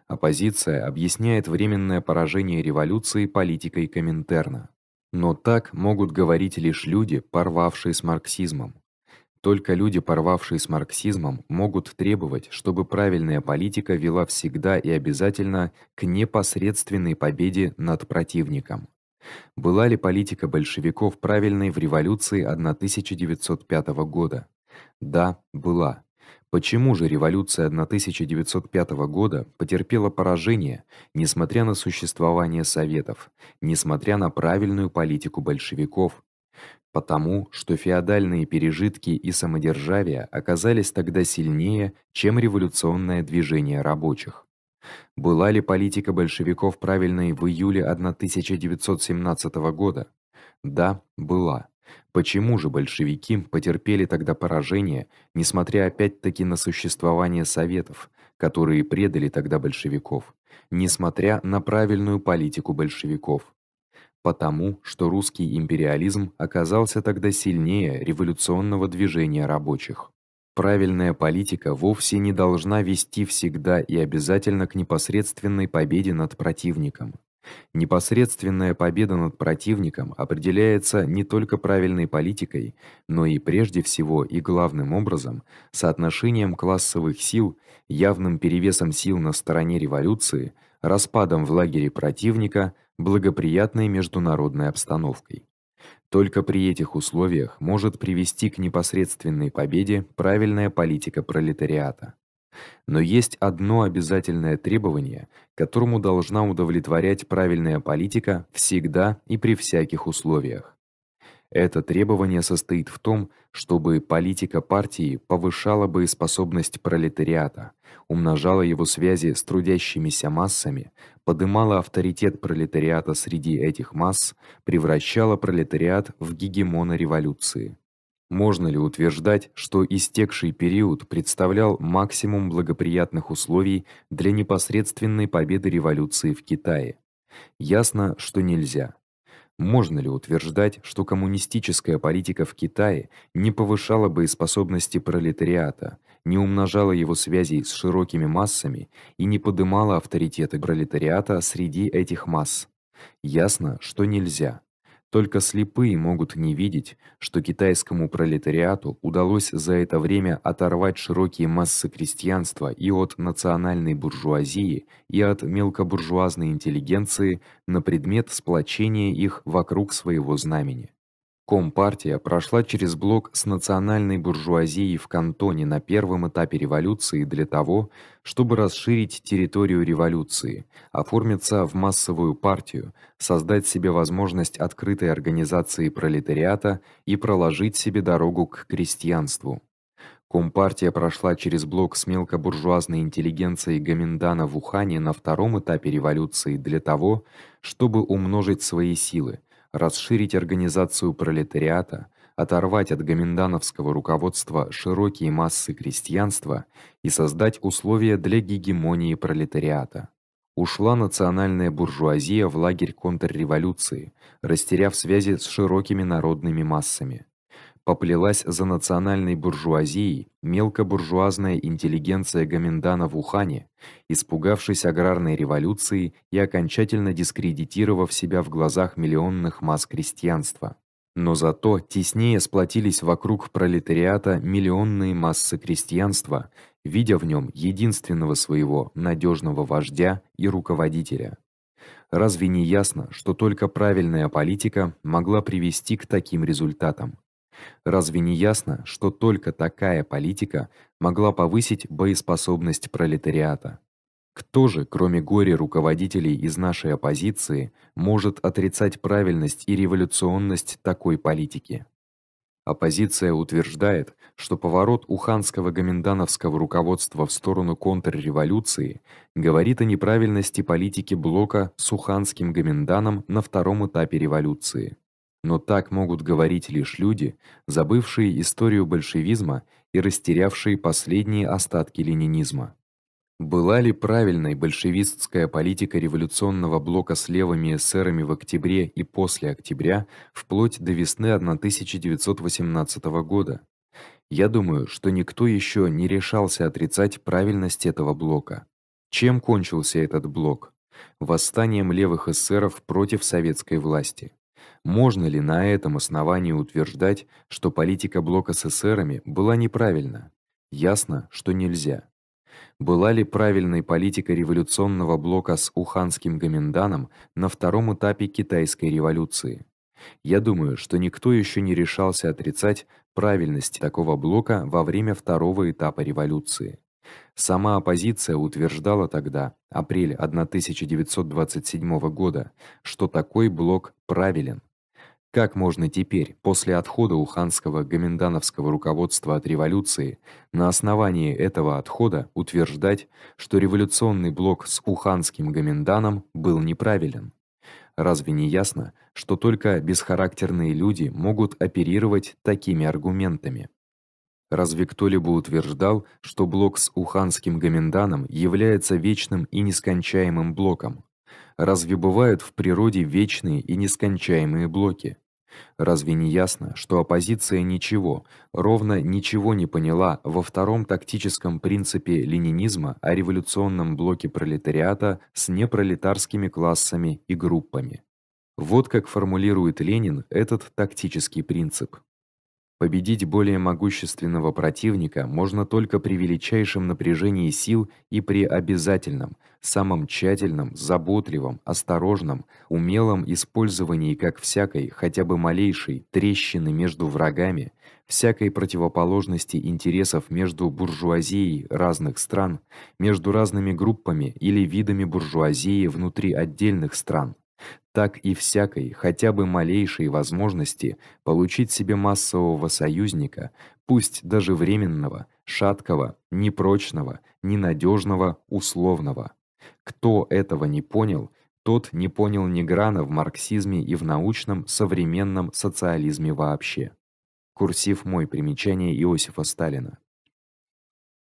A: Оппозиция объясняет временное поражение революции политикой Коминтерна. Но так могут говорить лишь люди, порвавшие с марксизмом. Только люди, порвавшие с марксизмом, могут требовать, чтобы правильная политика вела всегда и обязательно к непосредственной победе над противником. Была ли политика большевиков правильной в революции 1905 года? Да, была. Почему же революция 1905 года потерпела поражение, несмотря на существование советов, несмотря на правильную политику большевиков? Потому, что феодальные пережитки и самодержавие оказались тогда сильнее, чем революционное движение рабочих. Была ли политика большевиков правильной в июле 1917 года? Да, была. Почему же большевики потерпели тогда поражение, несмотря опять-таки на существование советов, которые предали тогда большевиков, несмотря на правильную политику большевиков? Потому, что русский империализм оказался тогда сильнее революционного движения рабочих. Правильная политика вовсе не должна вести всегда и обязательно к непосредственной победе над противником. Непосредственная победа над противником определяется не только правильной политикой, но и прежде всего и главным образом соотношением классовых сил, явным перевесом сил на стороне революции, распадом в лагере противника, благоприятной международной обстановкой. Только при этих условиях может привести к непосредственной победе правильная политика пролетариата. Но есть одно обязательное требование, которому должна удовлетворять правильная политика всегда и при всяких условиях. Это требование состоит в том, чтобы политика партии повышала бы способность пролетариата, умножала его связи с трудящимися массами, поднимала авторитет пролетариата среди этих масс, превращала пролетариат в гегемона революции. Можно ли утверждать, что истекший период представлял максимум благоприятных условий для непосредственной победы революции в Китае? Ясно, что нельзя. Можно ли утверждать, что коммунистическая политика в Китае не повышала бы способности пролетариата, не умножала его связей с широкими массами и не поднимала авторитета пролетариата среди этих масс? Ясно, что нельзя. Только слепые могут не видеть, что китайскому пролетариату удалось за это время оторвать широкие массы крестьянства и от национальной буржуазии, и от мелкобуржуазной интеллигенции на предмет сплочения их вокруг своего знамени. Компартия прошла через блок с национальной буржуазией в Кантоне на первом этапе революции для того, чтобы расширить территорию революции, оформиться в массовую партию, создать себе возможность открытой организации пролетариата и проложить себе дорогу к крестьянству. Компартия прошла через блок с мелкобуржуазной интеллигенцией Гоминдана в Ухане на втором этапе революции для того, чтобы умножить свои силы, расширить организацию пролетариата, оторвать от гоминдановского руководства широкие массы крестьянства и создать условия для гегемонии пролетариата. Ушла национальная буржуазия в лагерь контрреволюции, растеряв связи с широкими народными массами поплелась за национальной буржуазией мелкобуржуазная интеллигенция Гоминдана в Ухане, испугавшись аграрной революции и окончательно дискредитировав себя в глазах миллионных масс крестьянства. Но зато теснее сплотились вокруг пролетариата миллионные массы крестьянства, видя в нем единственного своего надежного вождя и руководителя. Разве не ясно, что только правильная политика могла привести к таким результатам? Разве не ясно, что только такая политика могла повысить боеспособность пролетариата? Кто же, кроме горе руководителей из нашей оппозиции, может отрицать правильность и революционность такой политики? Оппозиция утверждает, что поворот уханского гоминдановского руководства в сторону контрреволюции говорит о неправильности политики блока с уханским гоминданом на втором этапе революции. Но так могут говорить лишь люди, забывшие историю большевизма и растерявшие последние остатки ленинизма. Была ли правильной большевистская политика революционного блока с левыми эсерами в октябре и после октября, вплоть до весны 1918 года? Я думаю, что никто еще не решался отрицать правильность этого блока. Чем кончился этот блок? Восстанием левых эсеров против советской власти. Можно ли на этом основании утверждать, что политика блока с СССРами была неправильна? Ясно, что нельзя. Была ли правильной политика революционного блока с Уханским гоминданом на втором этапе китайской революции? Я думаю, что никто еще не решался отрицать правильность такого блока во время второго этапа революции. Сама оппозиция утверждала тогда, апрель 1927 года, что такой блок правилен. Как можно теперь, после отхода уханского гомендановского руководства от революции, на основании этого отхода утверждать, что революционный блок с уханским гоменданом был неправилен? Разве не ясно, что только бесхарактерные люди могут оперировать такими аргументами? Разве кто-либо утверждал, что блок с уханским гоменданом является вечным и нескончаемым блоком? Разве бывают в природе вечные и нескончаемые блоки? Разве не ясно, что оппозиция ничего, ровно ничего не поняла во втором тактическом принципе ленинизма о революционном блоке пролетариата с непролетарскими классами и группами? Вот как формулирует Ленин этот тактический принцип. Победить более могущественного противника можно только при величайшем напряжении сил и при обязательном, самом тщательном, заботливом, осторожном, умелом использовании как всякой, хотя бы малейшей трещины между врагами, всякой противоположности интересов между буржуазией разных стран, между разными группами или видами буржуазии внутри отдельных стран так и всякой, хотя бы малейшей возможности получить себе массового союзника, пусть даже временного, шаткого, непрочного, ненадежного, условного. Кто этого не понял, тот не понял ни грана в марксизме и в научном современном социализме вообще. Курсив мой примечание Иосифа Сталина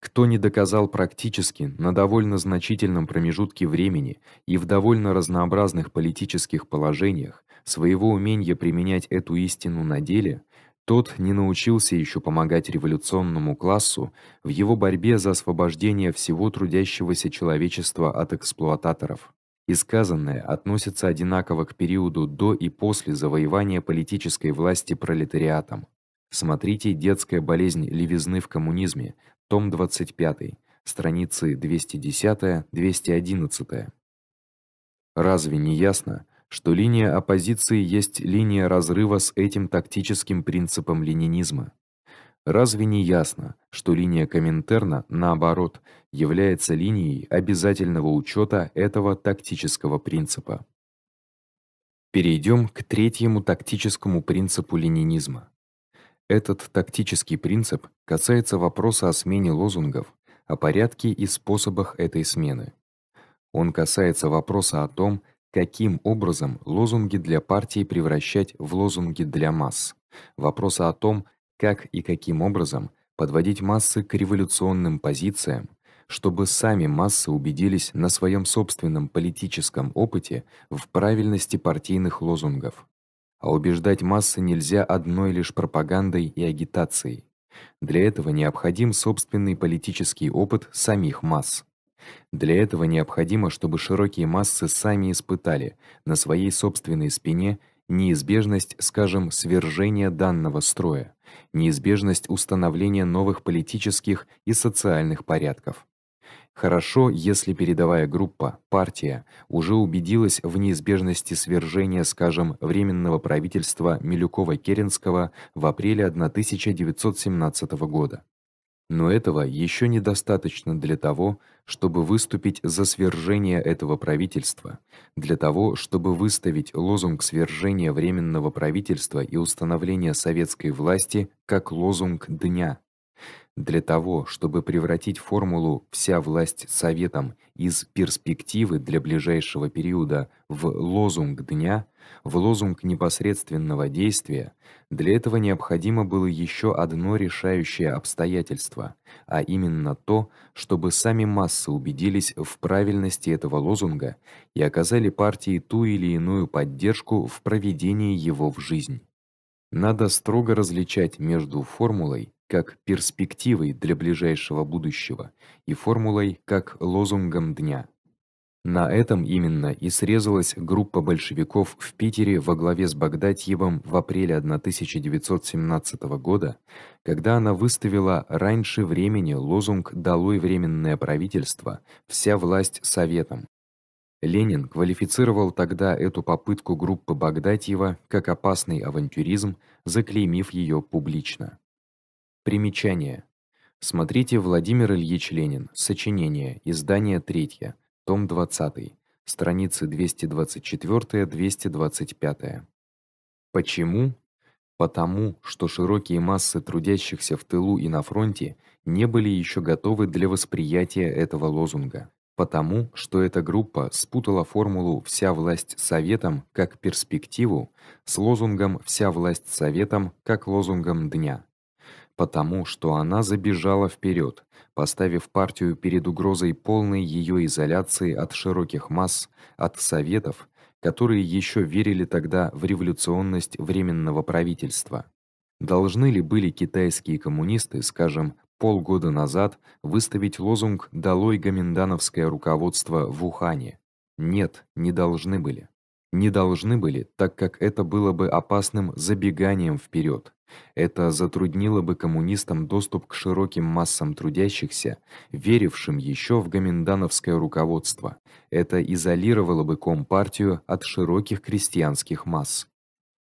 A: кто не доказал практически на довольно значительном промежутке времени и в довольно разнообразных политических положениях своего умения применять эту истину на деле, тот не научился еще помогать революционному классу в его борьбе за освобождение всего трудящегося человечества от эксплуататоров. И сказанное относится одинаково к периоду до и после завоевания политической власти пролетариатом. Смотрите Детская болезнь левизны в коммунизме, том 25, страницы 210-211. Разве не ясно, что линия оппозиции есть линия разрыва с этим тактическим принципом ленинизма? Разве не ясно, что линия Коминтерна, наоборот, является линией обязательного учета этого тактического принципа? Перейдем к третьему тактическому принципу ленинизма. Этот тактический принцип касается вопроса о смене лозунгов, о порядке и способах этой смены. Он касается вопроса о том, каким образом лозунги для партии превращать в лозунги для масс. Вопроса о том, как и каким образом подводить массы к революционным позициям, чтобы сами массы убедились на своём собственном политическом опыте в правильности партийных лозунгов. А убеждать массы нельзя одной лишь пропагандой и агитацией. Для этого необходим собственный политический опыт самих масс. Для этого необходимо, чтобы широкие массы сами испытали на своей собственной спине неизбежность, скажем, свержения данного строя, неизбежность установления новых политических и социальных порядков. Хорошо, если передовая группа, партия уже убедилась в неизбежности свержения, скажем, временного правительства Милюкова-Керенского в апреле 1917 года. Но этого еще недостаточно для того, чтобы выступить за свержение этого правительства, для того, чтобы выставить лозунг свержения временного правительства и установления советской власти как лозунг дня. Для того, чтобы превратить формулу вся власть советом из перспективы для ближайшего периода в лозунг дня, в лозунг непосредственного действия, для этого необходимо было еще одно решающее обстоятельство, а именно то, чтобы сами массы убедились в правильности этого лозунга и оказали партии ту или иную поддержку в проведении его в жизнь. Надо строго различать между формулой как перспективой для ближайшего будущего и формулой как лозунгом дня. На этом именно и срезалась группа большевиков в Питере во главе с Богдатьевым в апреле 1917 года, когда она выставила раньше времени лозунг "Долой временное правительство, вся власть советам". Ленин квалифицировал тогда эту попытку группы Богдатьева как опасный авантюризм, заклеймив ее публично. Примечание. Смотрите Владимир Ильич Ленин. Сочинение. Издание третье, Том 20. Страницы 224-225. Почему? Потому, что широкие массы трудящихся в тылу и на фронте не были еще готовы для восприятия этого лозунга. Потому, что эта группа спутала формулу вся власть советом как перспективу с лозунгом вся власть советом как лозунгом дня потому что она забежала вперед, поставив партию перед угрозой полной ее изоляции от широких масс, от советов, которые еще верили тогда в революционность временного правительства. Должны ли были китайские коммунисты, скажем, полгода назад выставить лозунг "Долой гоминдановское руководство в Ухане"? Нет, не должны были. Не должны были, так как это было бы опасным забеганием вперед это затруднило бы коммунистам доступ к широким массам трудящихся, верившим еще в гоминдановское руководство. Это изолировало бы компартию от широких крестьянских масс.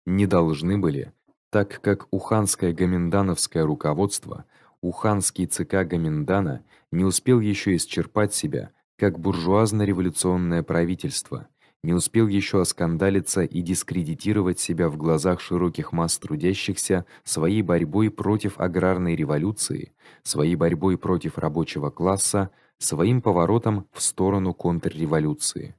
A: Не должны были, так как уханское гоминдановское руководство, уханский ЦК Гоминдана не успел еще исчерпать себя, как буржуазно-революционное правительство – не успел еще оскандалиться и дискредитировать себя в глазах широких масс трудящихся своей борьбой против аграрной революции, своей борьбой против рабочего класса, своим поворотом в сторону контрреволюции.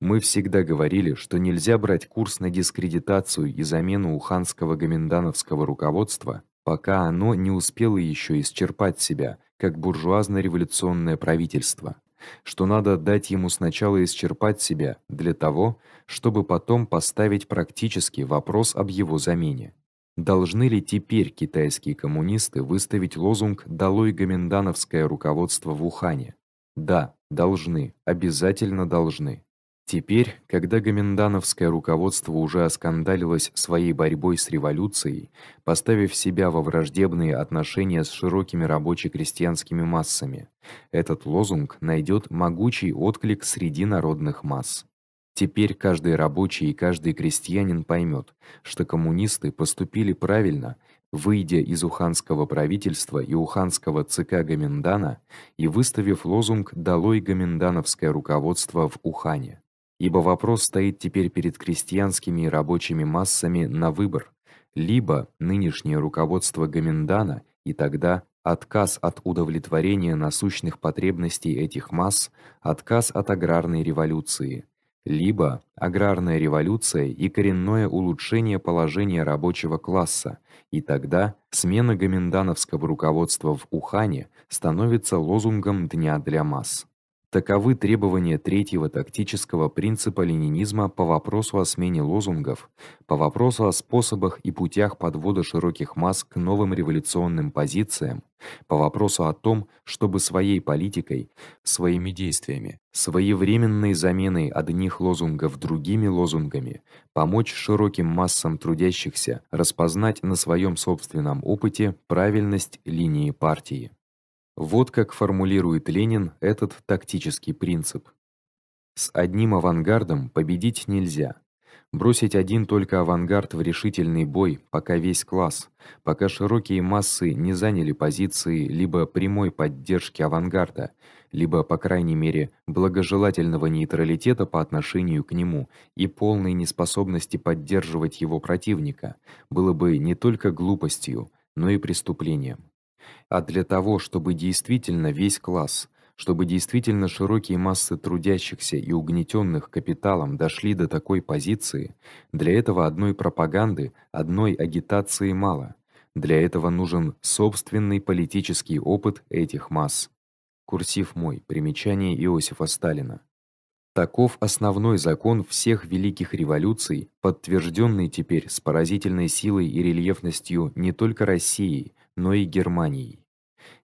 A: Мы всегда говорили, что нельзя брать курс на дискредитацию и замену уханского гомендановского руководства, пока оно не успело еще исчерпать себя, как буржуазно-революционное правительство что надо дать ему сначала исчерпать себя для того, чтобы потом поставить практический вопрос об его замене. Должны ли теперь китайские коммунисты выставить лозунг "Долой гоминдановское руководство в Ухане"? Да, должны, обязательно должны. Теперь, когда гомендановское руководство уже оскандалилось своей борьбой с революцией, поставив себя во враждебные отношения с широкими рабоче-крестьянскими массами, этот лозунг найдет могучий отклик среди народных масс. Теперь каждый рабочий и каждый крестьянин поймет, что коммунисты поступили правильно, выйдя из уханского правительства и уханского ЦК Гоминдана и выставив лозунг "Долой гоминдановское руководство в Ухане" ибо вопрос стоит теперь перед крестьянскими и рабочими массами на выбор: либо нынешнее руководство Гамендана и тогда отказ от удовлетворения насущных потребностей этих масс, отказ от аграрной революции, либо аграрная революция и коренное улучшение положения рабочего класса, и тогда смена Гамендановского руководства в Ухане становится лозунгом дня для масс. Таковы требования третьего тактического принципа ленинизма по вопросу о смене лозунгов, по вопросу о способах и путях подвода широких масс к новым революционным позициям, по вопросу о том, чтобы своей политикой, своими действиями, своевременной заменой одних лозунгов другими лозунгами помочь широким массам трудящихся распознать на своем собственном опыте правильность линии партии. Вот как формулирует Ленин этот тактический принцип. С одним авангардом победить нельзя. Бросить один только авангард в решительный бой, пока весь класс, пока широкие массы не заняли позиции либо прямой поддержки авангарда, либо, по крайней мере, благожелательного нейтралитета по отношению к нему и полной неспособности поддерживать его противника, было бы не только глупостью, но и преступлением а для того, чтобы действительно весь класс, чтобы действительно широкие массы трудящихся и угнетённых капиталом дошли до такой позиции, для этого одной пропаганды, одной агитации мало. Для этого нужен собственный политический опыт этих масс. Курсив мой. Примечание Иосифа Сталина. Таков основной закон всех великих революций, подтвержденный теперь с поразительной силой и рельефностью не только России, но и Германией.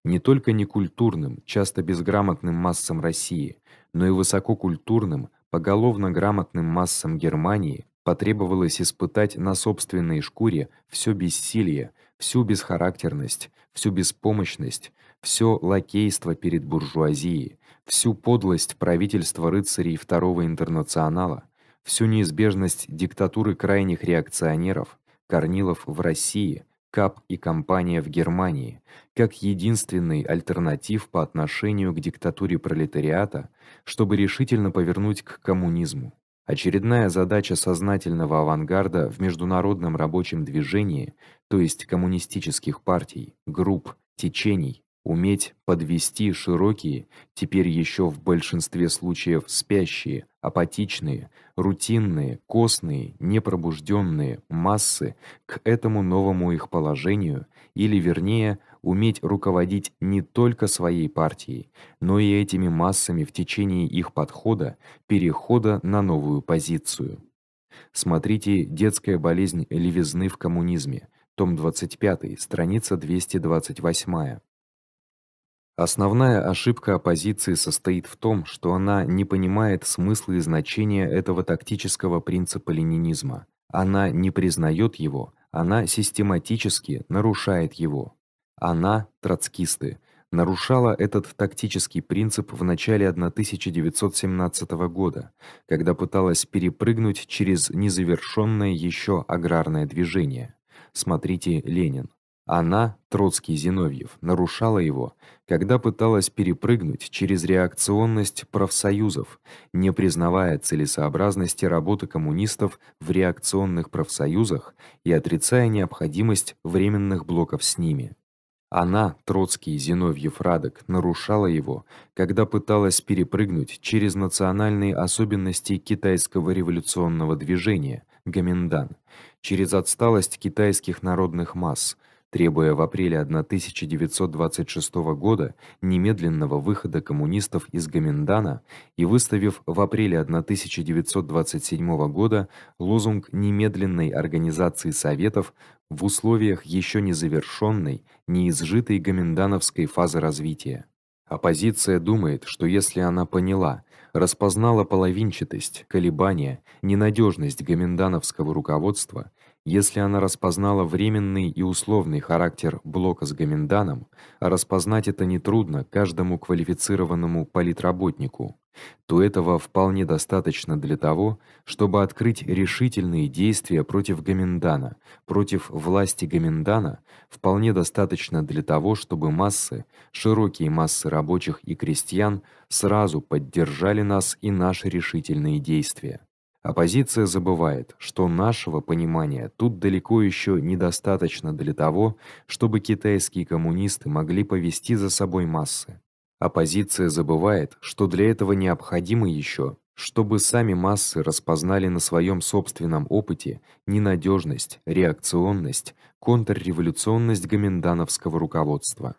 A: Не только некультурным, часто безграмотным массам России, но и высококультурным, поголовно грамотным массам Германии потребовалось испытать на собственной шкуре все бессилие, всю бесхарактерность, всю беспомощность, все лакейство перед буржуазией, всю подлость правительства рыцарей второго интернационала, всю неизбежность диктатуры крайних реакционеров, Корнилов в России, Кап и компания в Германии как единственный альтернатив по отношению к диктатуре пролетариата, чтобы решительно повернуть к коммунизму. Очередная задача сознательного авангарда в международном рабочем движении, то есть коммунистических партий, групп, течений уметь подвести широкие, теперь еще в большинстве случаев спящие, апатичные, рутинные, костные, непробужденные массы к этому новому их положению, или вернее, уметь руководить не только своей партией, но и этими массами в течение их подхода, перехода на новую позицию. Смотрите Детская болезнь левизны в коммунизме, том 25, страница 228. Основная ошибка оппозиции состоит в том, что она не понимает смысла и значения этого тактического принципа ленинизма. Она не признает его, она систематически нарушает его. Она, троцкисты, нарушала этот тактический принцип в начале 1917 года, когда пыталась перепрыгнуть через незавершенное еще аграрное движение. Смотрите Ленин. Она, Троцкий Зиновьев, нарушала его, когда пыталась перепрыгнуть через реакционность профсоюзов, не признавая целесообразности работы коммунистов в реакционных профсоюзах и отрицая необходимость временных блоков с ними. Она, Троцкий Зиновьев Радок, нарушала его, когда пыталась перепрыгнуть через национальные особенности китайского революционного движения Гоминдан, через отсталость китайских народных масс, требуя в апреле 1926 года немедленного выхода коммунистов из Гоминдана и выставив в апреле 1927 года лозунг немедленной организации советов в условиях еще не завершенной, не изжитой гоминдановской фазы развития. Оппозиция думает, что если она поняла, распознала половинчатость, колебания, ненадежность гоминдановского руководства, если она распознала временный и условный характер блока с Гаменданом, а распознать это не трудно каждому квалифицированному политработнику, то этого вполне достаточно для того, чтобы открыть решительные действия против Гамендана, против власти Гамендана вполне достаточно для того, чтобы массы, широкие массы рабочих и крестьян сразу поддержали нас и наши решительные действия. Оппозиция забывает, что нашего понимания тут далеко еще недостаточно для того, чтобы китайские коммунисты могли повести за собой массы. Оппозиция забывает, что для этого необходимо еще, чтобы сами массы распознали на своем собственном опыте ненадежность, реакционность, контрреволюционность гоминдановского руководства.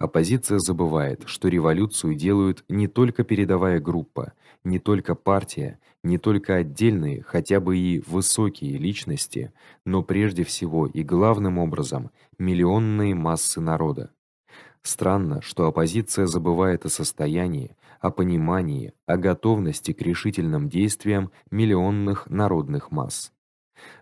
A: Оппозиция забывает, что революцию делают не только передовая группа, не только партия, не только отдельные, хотя бы и высокие личности, но прежде всего и главным образом миллионные массы народа. Странно, что оппозиция забывает о состоянии, о понимании, о готовности к решительным действиям миллионных народных масс.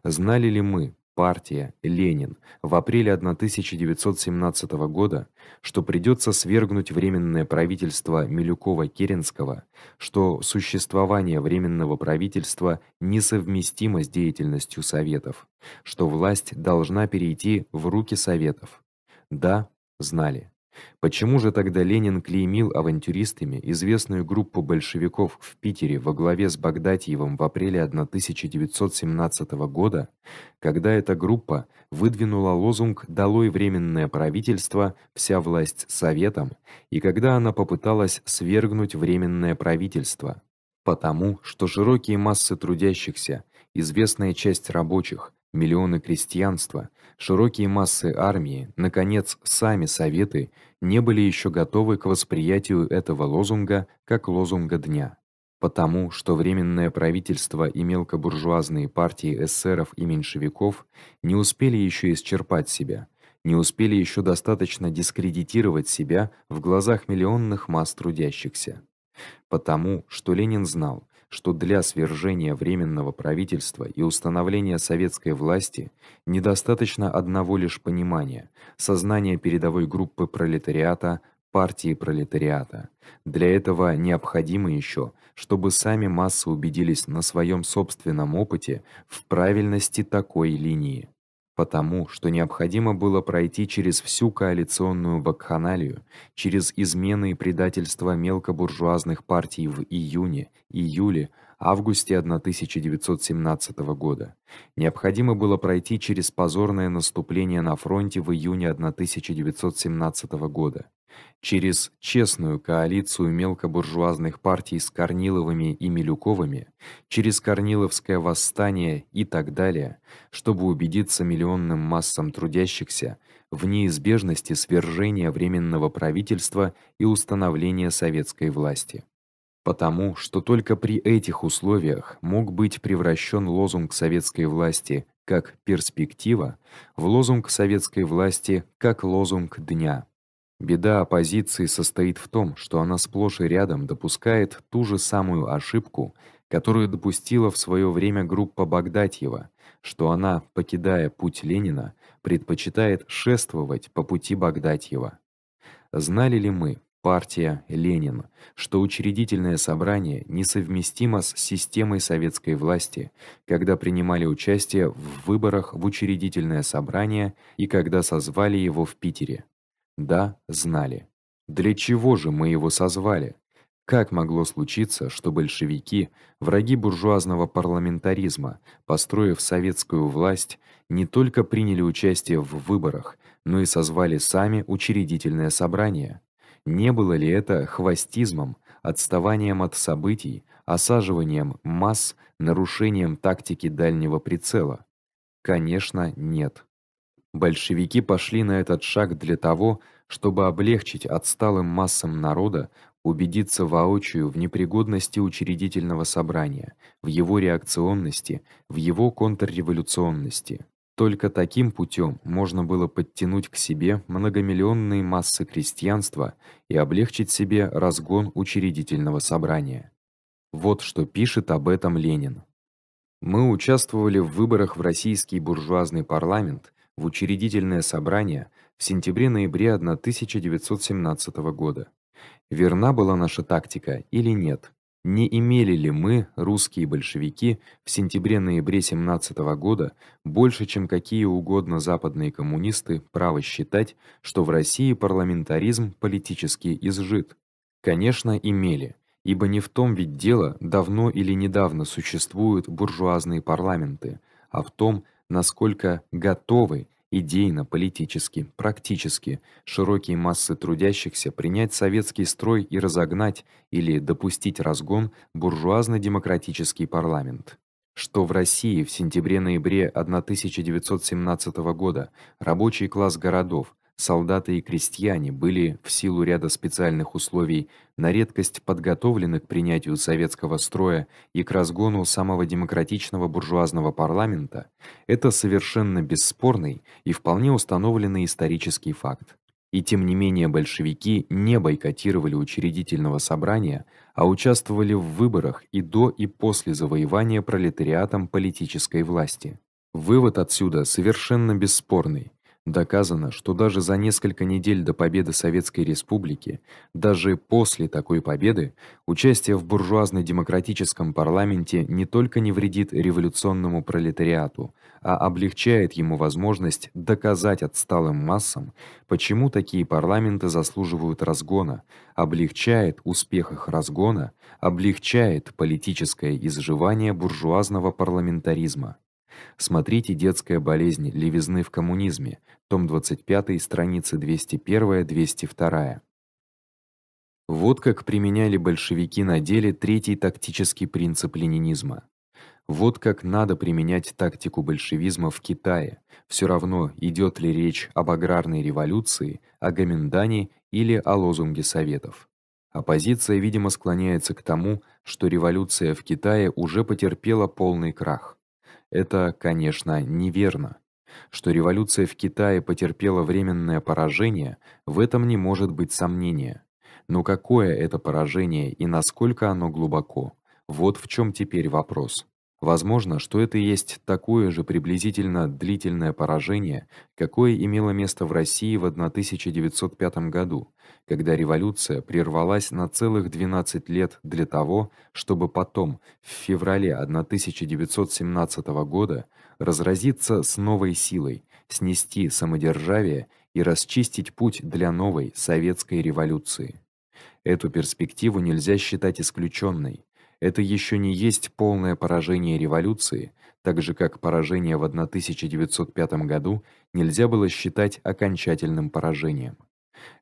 A: Знали ли мы, партия, Ленин в апреле 1917 года, что придется свергнуть временное правительство Милюкова-Керенского, что существование временного правительства несовместимо с деятельностью советов, что власть должна перейти в руки советов. Да, знали. Почему же тогда Ленин клеймил авантюристами известную группу большевиков в Питере во главе с Богдатьевым в апреле 1917 года, когда эта группа выдвинула лозунг "Долой временное правительство, вся власть советам" и когда она попыталась свергнуть временное правительство? Потому что широкие массы трудящихся, известная часть рабочих, Миллионы крестьянства, широкие массы армии, наконец, сами советы не были еще готовы к восприятию этого лозунга как лозунга дня. Потому что временное правительство и мелкобуржуазные партии эсеров и меньшевиков не успели еще исчерпать себя, не успели еще достаточно дискредитировать себя в глазах миллионных масс трудящихся. Потому что Ленин знал, что для свержения временного правительства и установления советской власти недостаточно одного лишь понимания, сознания передовой группы пролетариата, партии пролетариата. Для этого необходимо еще, чтобы сами массы убедились на своем собственном опыте в правильности такой линии потому что необходимо было пройти через всю коалиционную вакханалию, через измены и предательства мелкобуржуазных партий в июне, июле, августе 1917 года. Необходимо было пройти через позорное наступление на фронте в июне 1917 года, через честную коалицию мелкобуржуазных партий с Корниловыми и Милюковыми, через Корниловское восстание и так далее, чтобы убедиться миллионным массам трудящихся в неизбежности свержения временного правительства и установления советской власти потому что только при этих условиях мог быть превращен лозунг советской власти как перспектива в лозунг советской власти как лозунг дня. Беда оппозиции состоит в том, что она сплошь и рядом допускает ту же самую ошибку, которую допустила в свое время группа Богдатьева, что она, покидая путь Ленина, предпочитает шествовать по пути Богдатьева. Знали ли мы, партия Ленин, что учредительное собрание несовместимо с системой советской власти, когда принимали участие в выборах в учредительное собрание и когда созвали его в Питере. Да, знали. Для чего же мы его созвали? Как могло случиться, что большевики, враги буржуазного парламентаризма, построив советскую власть, не только приняли участие в выборах, но и созвали сами учредительное собрание? Не было ли это хвастизмом, отставанием от событий, осаживанием масс, нарушением тактики дальнего прицела? Конечно, нет. Большевики пошли на этот шаг для того, чтобы облегчить отсталым массам народа убедиться воочию в непригодности учредительного собрания, в его реакционности, в его контрреволюционности. Только таким путем можно было подтянуть к себе многомиллионные массы крестьянства и облегчить себе разгон учредительного собрания. Вот что пишет об этом Ленин. Мы участвовали в выборах в российский буржуазный парламент, в учредительное собрание в сентябре-ноябре 1917 года. Верна была наша тактика или нет? не имели ли мы, русские большевики, в сентябре-ноябре 17 года больше, чем какие угодно западные коммунисты, право считать, что в России парламентаризм политически изжит? Конечно, имели, ибо не в том ведь дело, давно или недавно существуют буржуазные парламенты, а в том, насколько готовы идейно, политически, практически широкие массы трудящихся принять советский строй и разогнать или допустить разгон буржуазно-демократический парламент что в России в сентябре-ноябре 1917 года рабочий класс городов, солдаты и крестьяне были в силу ряда специальных условий на редкость подготовлены к принятию советского строя и к разгону самого демократичного буржуазного парламента, это совершенно бесспорный и вполне установленный исторический факт. И тем не менее большевики не бойкотировали учредительного собрания, а участвовали в выборах и до, и после завоевания пролетариатом политической власти. Вывод отсюда совершенно бесспорный. Доказано, что даже за несколько недель до победы Советской Республики, даже после такой победы, участие в буржуазно-демократическом парламенте не только не вредит революционному пролетариату, а облегчает ему возможность доказать отсталым массам, почему такие парламенты заслуживают разгона, облегчает успех их разгона, облегчает политическое изживание буржуазного парламентаризма. Смотрите Детская болезнь левизны в коммунизме, том 25, страницы 201-202. Вот как применяли большевики на деле третий тактический принцип ленинизма. Вот как надо применять тактику большевизма в Китае. Все равно, идет ли речь об аграрной революции, о гоминдане или о лозунге советов. Оппозиция, видимо, склоняется к тому, что революция в Китае уже потерпела полный крах. Это, конечно, неверно. Что революция в Китае потерпела временное поражение, в этом не может быть сомнения. Но какое это поражение и насколько оно глубоко? Вот в чём теперь вопрос. Возможно, что это и есть такое же приблизительно длительное поражение, какое имело место в России в 1905 году, когда революция прервалась на целых 12 лет для того, чтобы потом в феврале 1917 года разразиться с новой силой, снести самодержавие и расчистить путь для новой советской революции. Эту перспективу нельзя считать исключенной это еще не есть полное поражение революции, так же как поражение в 1905 году нельзя было считать окончательным поражением.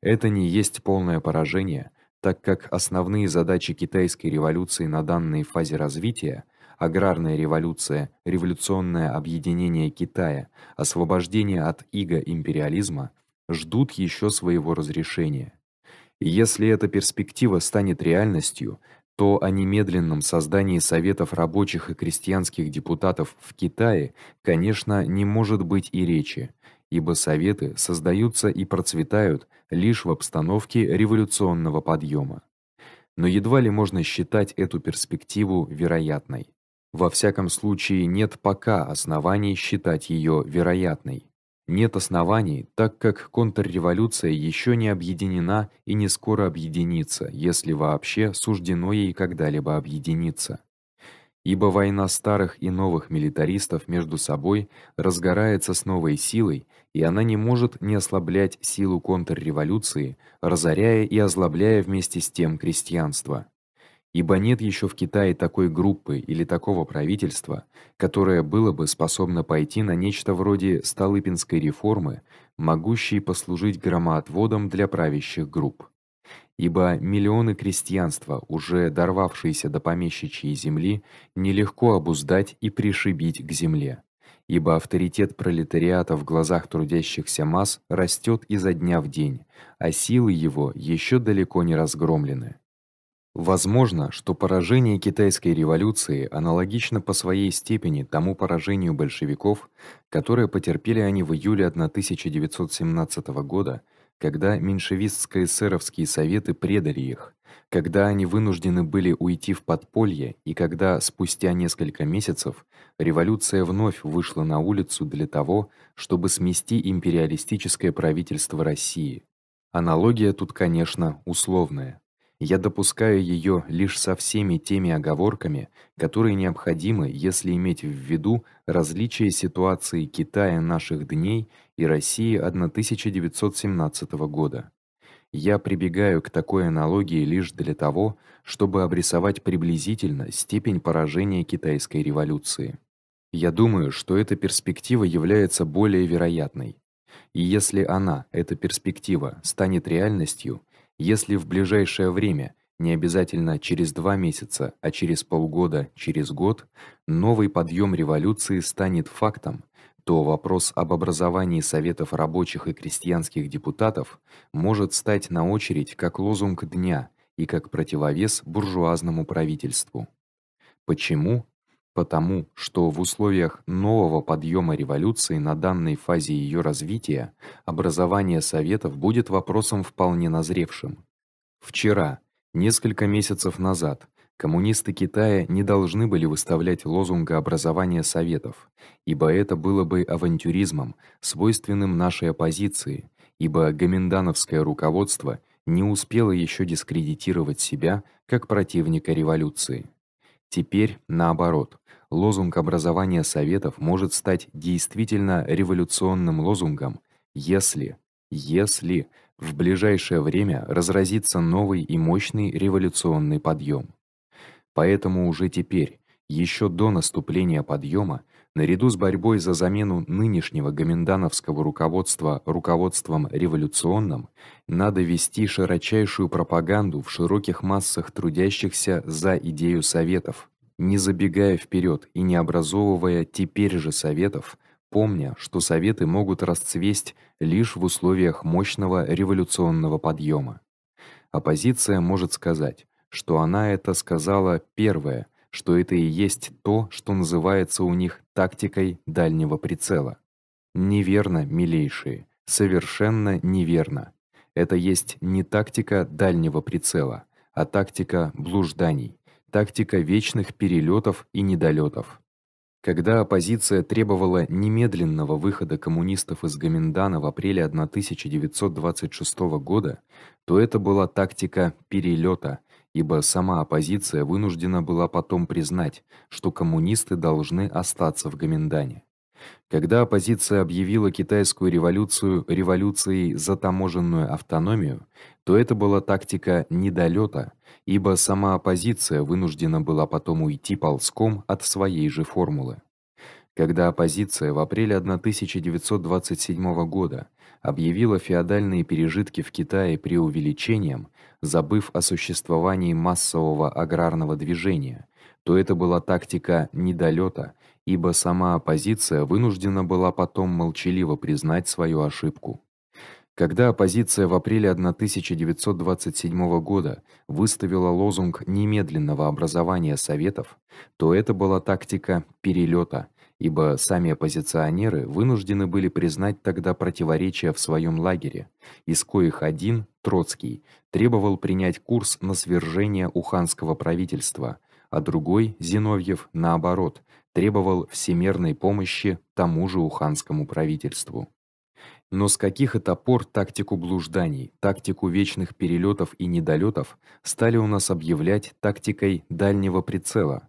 A: Это не есть полное поражение, так как основные задачи китайской революции на данной фазе развития аграрная революция, революционное объединение Китая, освобождение от ига империализма ждут еще своего разрешения. если эта перспектива станет реальностью, то о немедленном создании советов рабочих и крестьянских депутатов в Китае, конечно, не может быть и речи, ибо советы создаются и процветают лишь в обстановке революционного подъема. Но едва ли можно считать эту перспективу вероятной. Во всяком случае, нет пока оснований считать её вероятной нет оснований, так как контрреволюция еще не объединена и не скоро объединится, если вообще суждено ей когда-либо объединиться. Ибо война старых и новых милитаристов между собой разгорается с новой силой, и она не может не ослаблять силу контрреволюции, разоряя и озлобляя вместе с тем крестьянство ибо нет еще в Китае такой группы или такого правительства, которое было бы способно пойти на нечто вроде Столыпинской реформы, могущей послужить громоотводом для правящих групп. Ибо миллионы крестьянства, уже дорвавшиеся до помещичьей земли, нелегко обуздать и пришибить к земле. Ибо авторитет пролетариата в глазах трудящихся масс растет изо дня в день, а силы его еще далеко не разгромлены. Возможно, что поражение китайской революции аналогично по своей степени тому поражению большевиков, которое потерпели они в июле 1917 года, когда меньшевистские эсеровские советы предали их, когда они вынуждены были уйти в подполье и когда спустя несколько месяцев революция вновь вышла на улицу для того, чтобы смести империалистическое правительство России. Аналогия тут, конечно, условная. Я допускаю её лишь со всеми теми оговорками, которые необходимы, если иметь в виду различие ситуации Китая наших дней и России 1917 года. Я прибегаю к такой аналогии лишь для того, чтобы обрисовать приблизительно степень поражения китайской революции. Я думаю, что эта перспектива является более вероятной. И если она, эта перспектива, станет реальностью, если в ближайшее время, не обязательно через 2 месяца, а через полгода, через год, новый подъем революции станет фактом, то вопрос об образовании советов рабочих и крестьянских депутатов может стать на очередь как лозунг дня и как противовес буржуазному правительству. Почему? потому что в условиях нового подъема революции на данной фазе ее развития образование советов будет вопросом вполне назревшим. Вчера, несколько месяцев назад, коммунисты Китая не должны были выставлять лозунга образования советов, ибо это было бы авантюризмом, свойственным нашей оппозиции, ибо гоминдановское руководство не успело еще дискредитировать себя как противника революции. Теперь наоборот лозунг образования советов может стать действительно революционным лозунгом, если если в ближайшее время разразится новый и мощный революционный подъем. Поэтому уже теперь, еще до наступления подъема, наряду с борьбой за замену нынешнего гомендановского руководства руководством революционным, надо вести широчайшую пропаганду в широких массах трудящихся за идею советов, не забегая вперед и не образовывая теперь же советов, помня, что советы могут расцвесть лишь в условиях мощного революционного подъема. Оппозиция может сказать, что она это сказала первое, что это и есть то, что называется у них тактикой дальнего прицела. Неверно, милейшие, совершенно неверно. Это есть не тактика дальнего прицела, а тактика блужданий тактика вечных перелетов и недолетов. Когда оппозиция требовала немедленного выхода коммунистов из Гоминдана в апреле 1926 года, то это была тактика перелета, ибо сама оппозиция вынуждена была потом признать, что коммунисты должны остаться в Гоминдане. Когда оппозиция объявила китайскую революцию революцией за таможенную автономию, то это была тактика недолёта, ибо сама оппозиция вынуждена была потом уйти ползком от своей же формулы. Когда оппозиция в апреле 1927 года объявила феодальные пережитки в Китае преувеличением, забыв о существовании массового аграрного движения, то это была тактика недолёта, ибо сама оппозиция вынуждена была потом молчаливо признать свою ошибку. Когда оппозиция в апреле 1927 года выставила лозунг немедленного образования советов, то это была тактика перелета, ибо сами оппозиционеры вынуждены были признать тогда противоречия в своем лагере, из коих один Троцкий требовал принять курс на свержение уханского правительства, а другой, Зиновьев, наоборот, требовал всемерной помощи тому же уханскому правительству. Но с каких это пор тактику блужданий, тактику вечных перелетов и недолетов стали у нас объявлять тактикой дальнего прицела?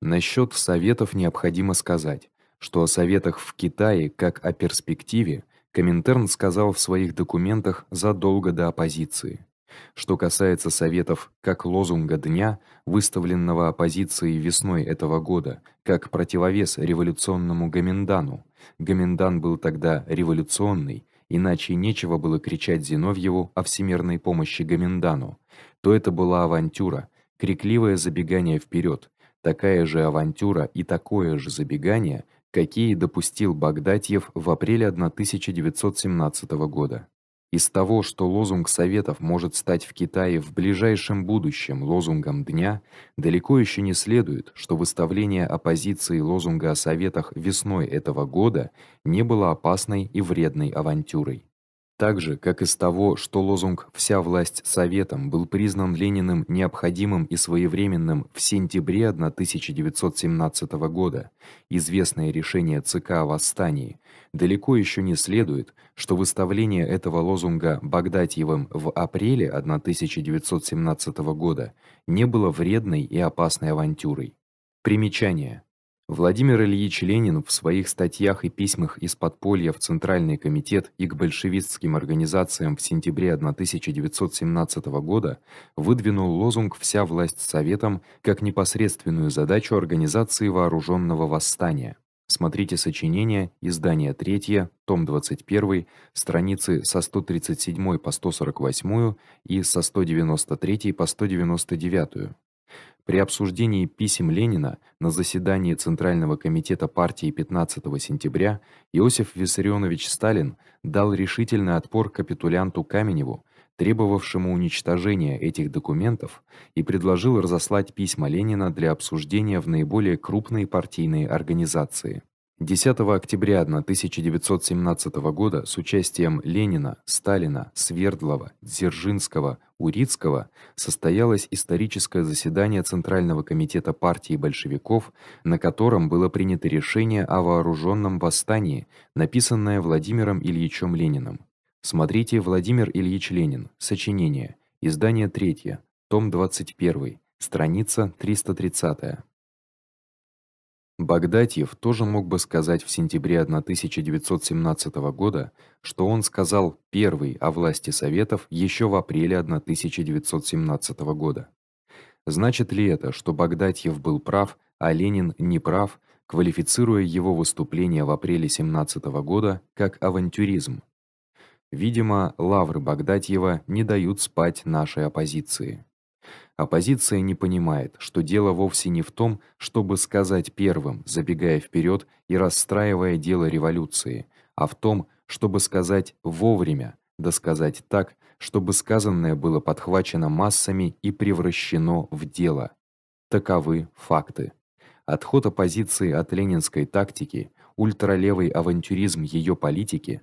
A: Насчет советов необходимо сказать, что о советах в Китае как о перспективе Коминтерн сказал в своих документах задолго до оппозиции. Что касается советов как лозунга дня, выставленного оппозицией весной этого года, как противовес революционному Гамендану, Гамендан был тогда революционный, иначе нечего было кричать Зиновьеву о всемирной помощи Гамендану. То это была авантюра, крикливое забегание вперед, такая же авантюра и такое же забегание, какие допустил Багдатьев в апреле 1917 года. Из того, что лозунг советов может стать в Китае в ближайшем будущем лозунгом дня, далеко еще не следует, что выставление оппозиции лозунга о советах весной этого года не было опасной и вредной авантюрой. Так же, как из того, что лозунг вся власть советам был признан Лениным необходимым и своевременным в сентябре 1917 года, известное решение ЦК о восстании далеко еще не следует, что выставление этого лозунга Багдатиевым в апреле 1917 года не было вредной и опасной авантюрой. Примечание: Владимир Ильич Ленин в своих статьях и письмах из подполья в Центральный комитет и к большевистским организациям в сентябре 1917 года выдвинул лозунг "Вся власть советам" как непосредственную задачу организации вооруженного восстания. Смотрите сочинение, издание 3, том 21, страницы со 137 по 148 и со 193 по 199. При обсуждении писем Ленина на заседании Центрального комитета партии 15 сентября Иосиф Виссарионович Сталин дал решительный отпор капитулянту Каменеву, требовавшему уничтожения этих документов, и предложил разослать письма Ленина для обсуждения в наиболее крупные партийные организации. 10 октября 1917 года с участием Ленина, Сталина, Свердлова, Дзержинского, Урицкого состоялось историческое заседание Центрального комитета партии большевиков, на котором было принято решение о вооруженном восстании, написанное Владимиром Ильичом Лениным. Смотрите Владимир Ильич Ленин. Сочинение. Издание третье, том 21, страница 330. Богдатьев тоже мог бы сказать в сентябре 1917 года, что он сказал первый о власти советов еще в апреле 1917 года. Значит ли это, что Богдатьев был прав, а Ленин не прав, квалифицируя его выступление в апреле 17 года как авантюризм? Видимо, лавры богдатьева не дают спать нашей оппозиции. Оппозиция не понимает, что дело вовсе не в том, чтобы сказать первым, забегая вперед и расстраивая дело революции, а в том, чтобы сказать вовремя, да так, чтобы сказанное было подхвачено массами и превращено в дело. Таковы факты. Отход оппозиции от ленинской тактики, ультралевый авантюризм ее политики,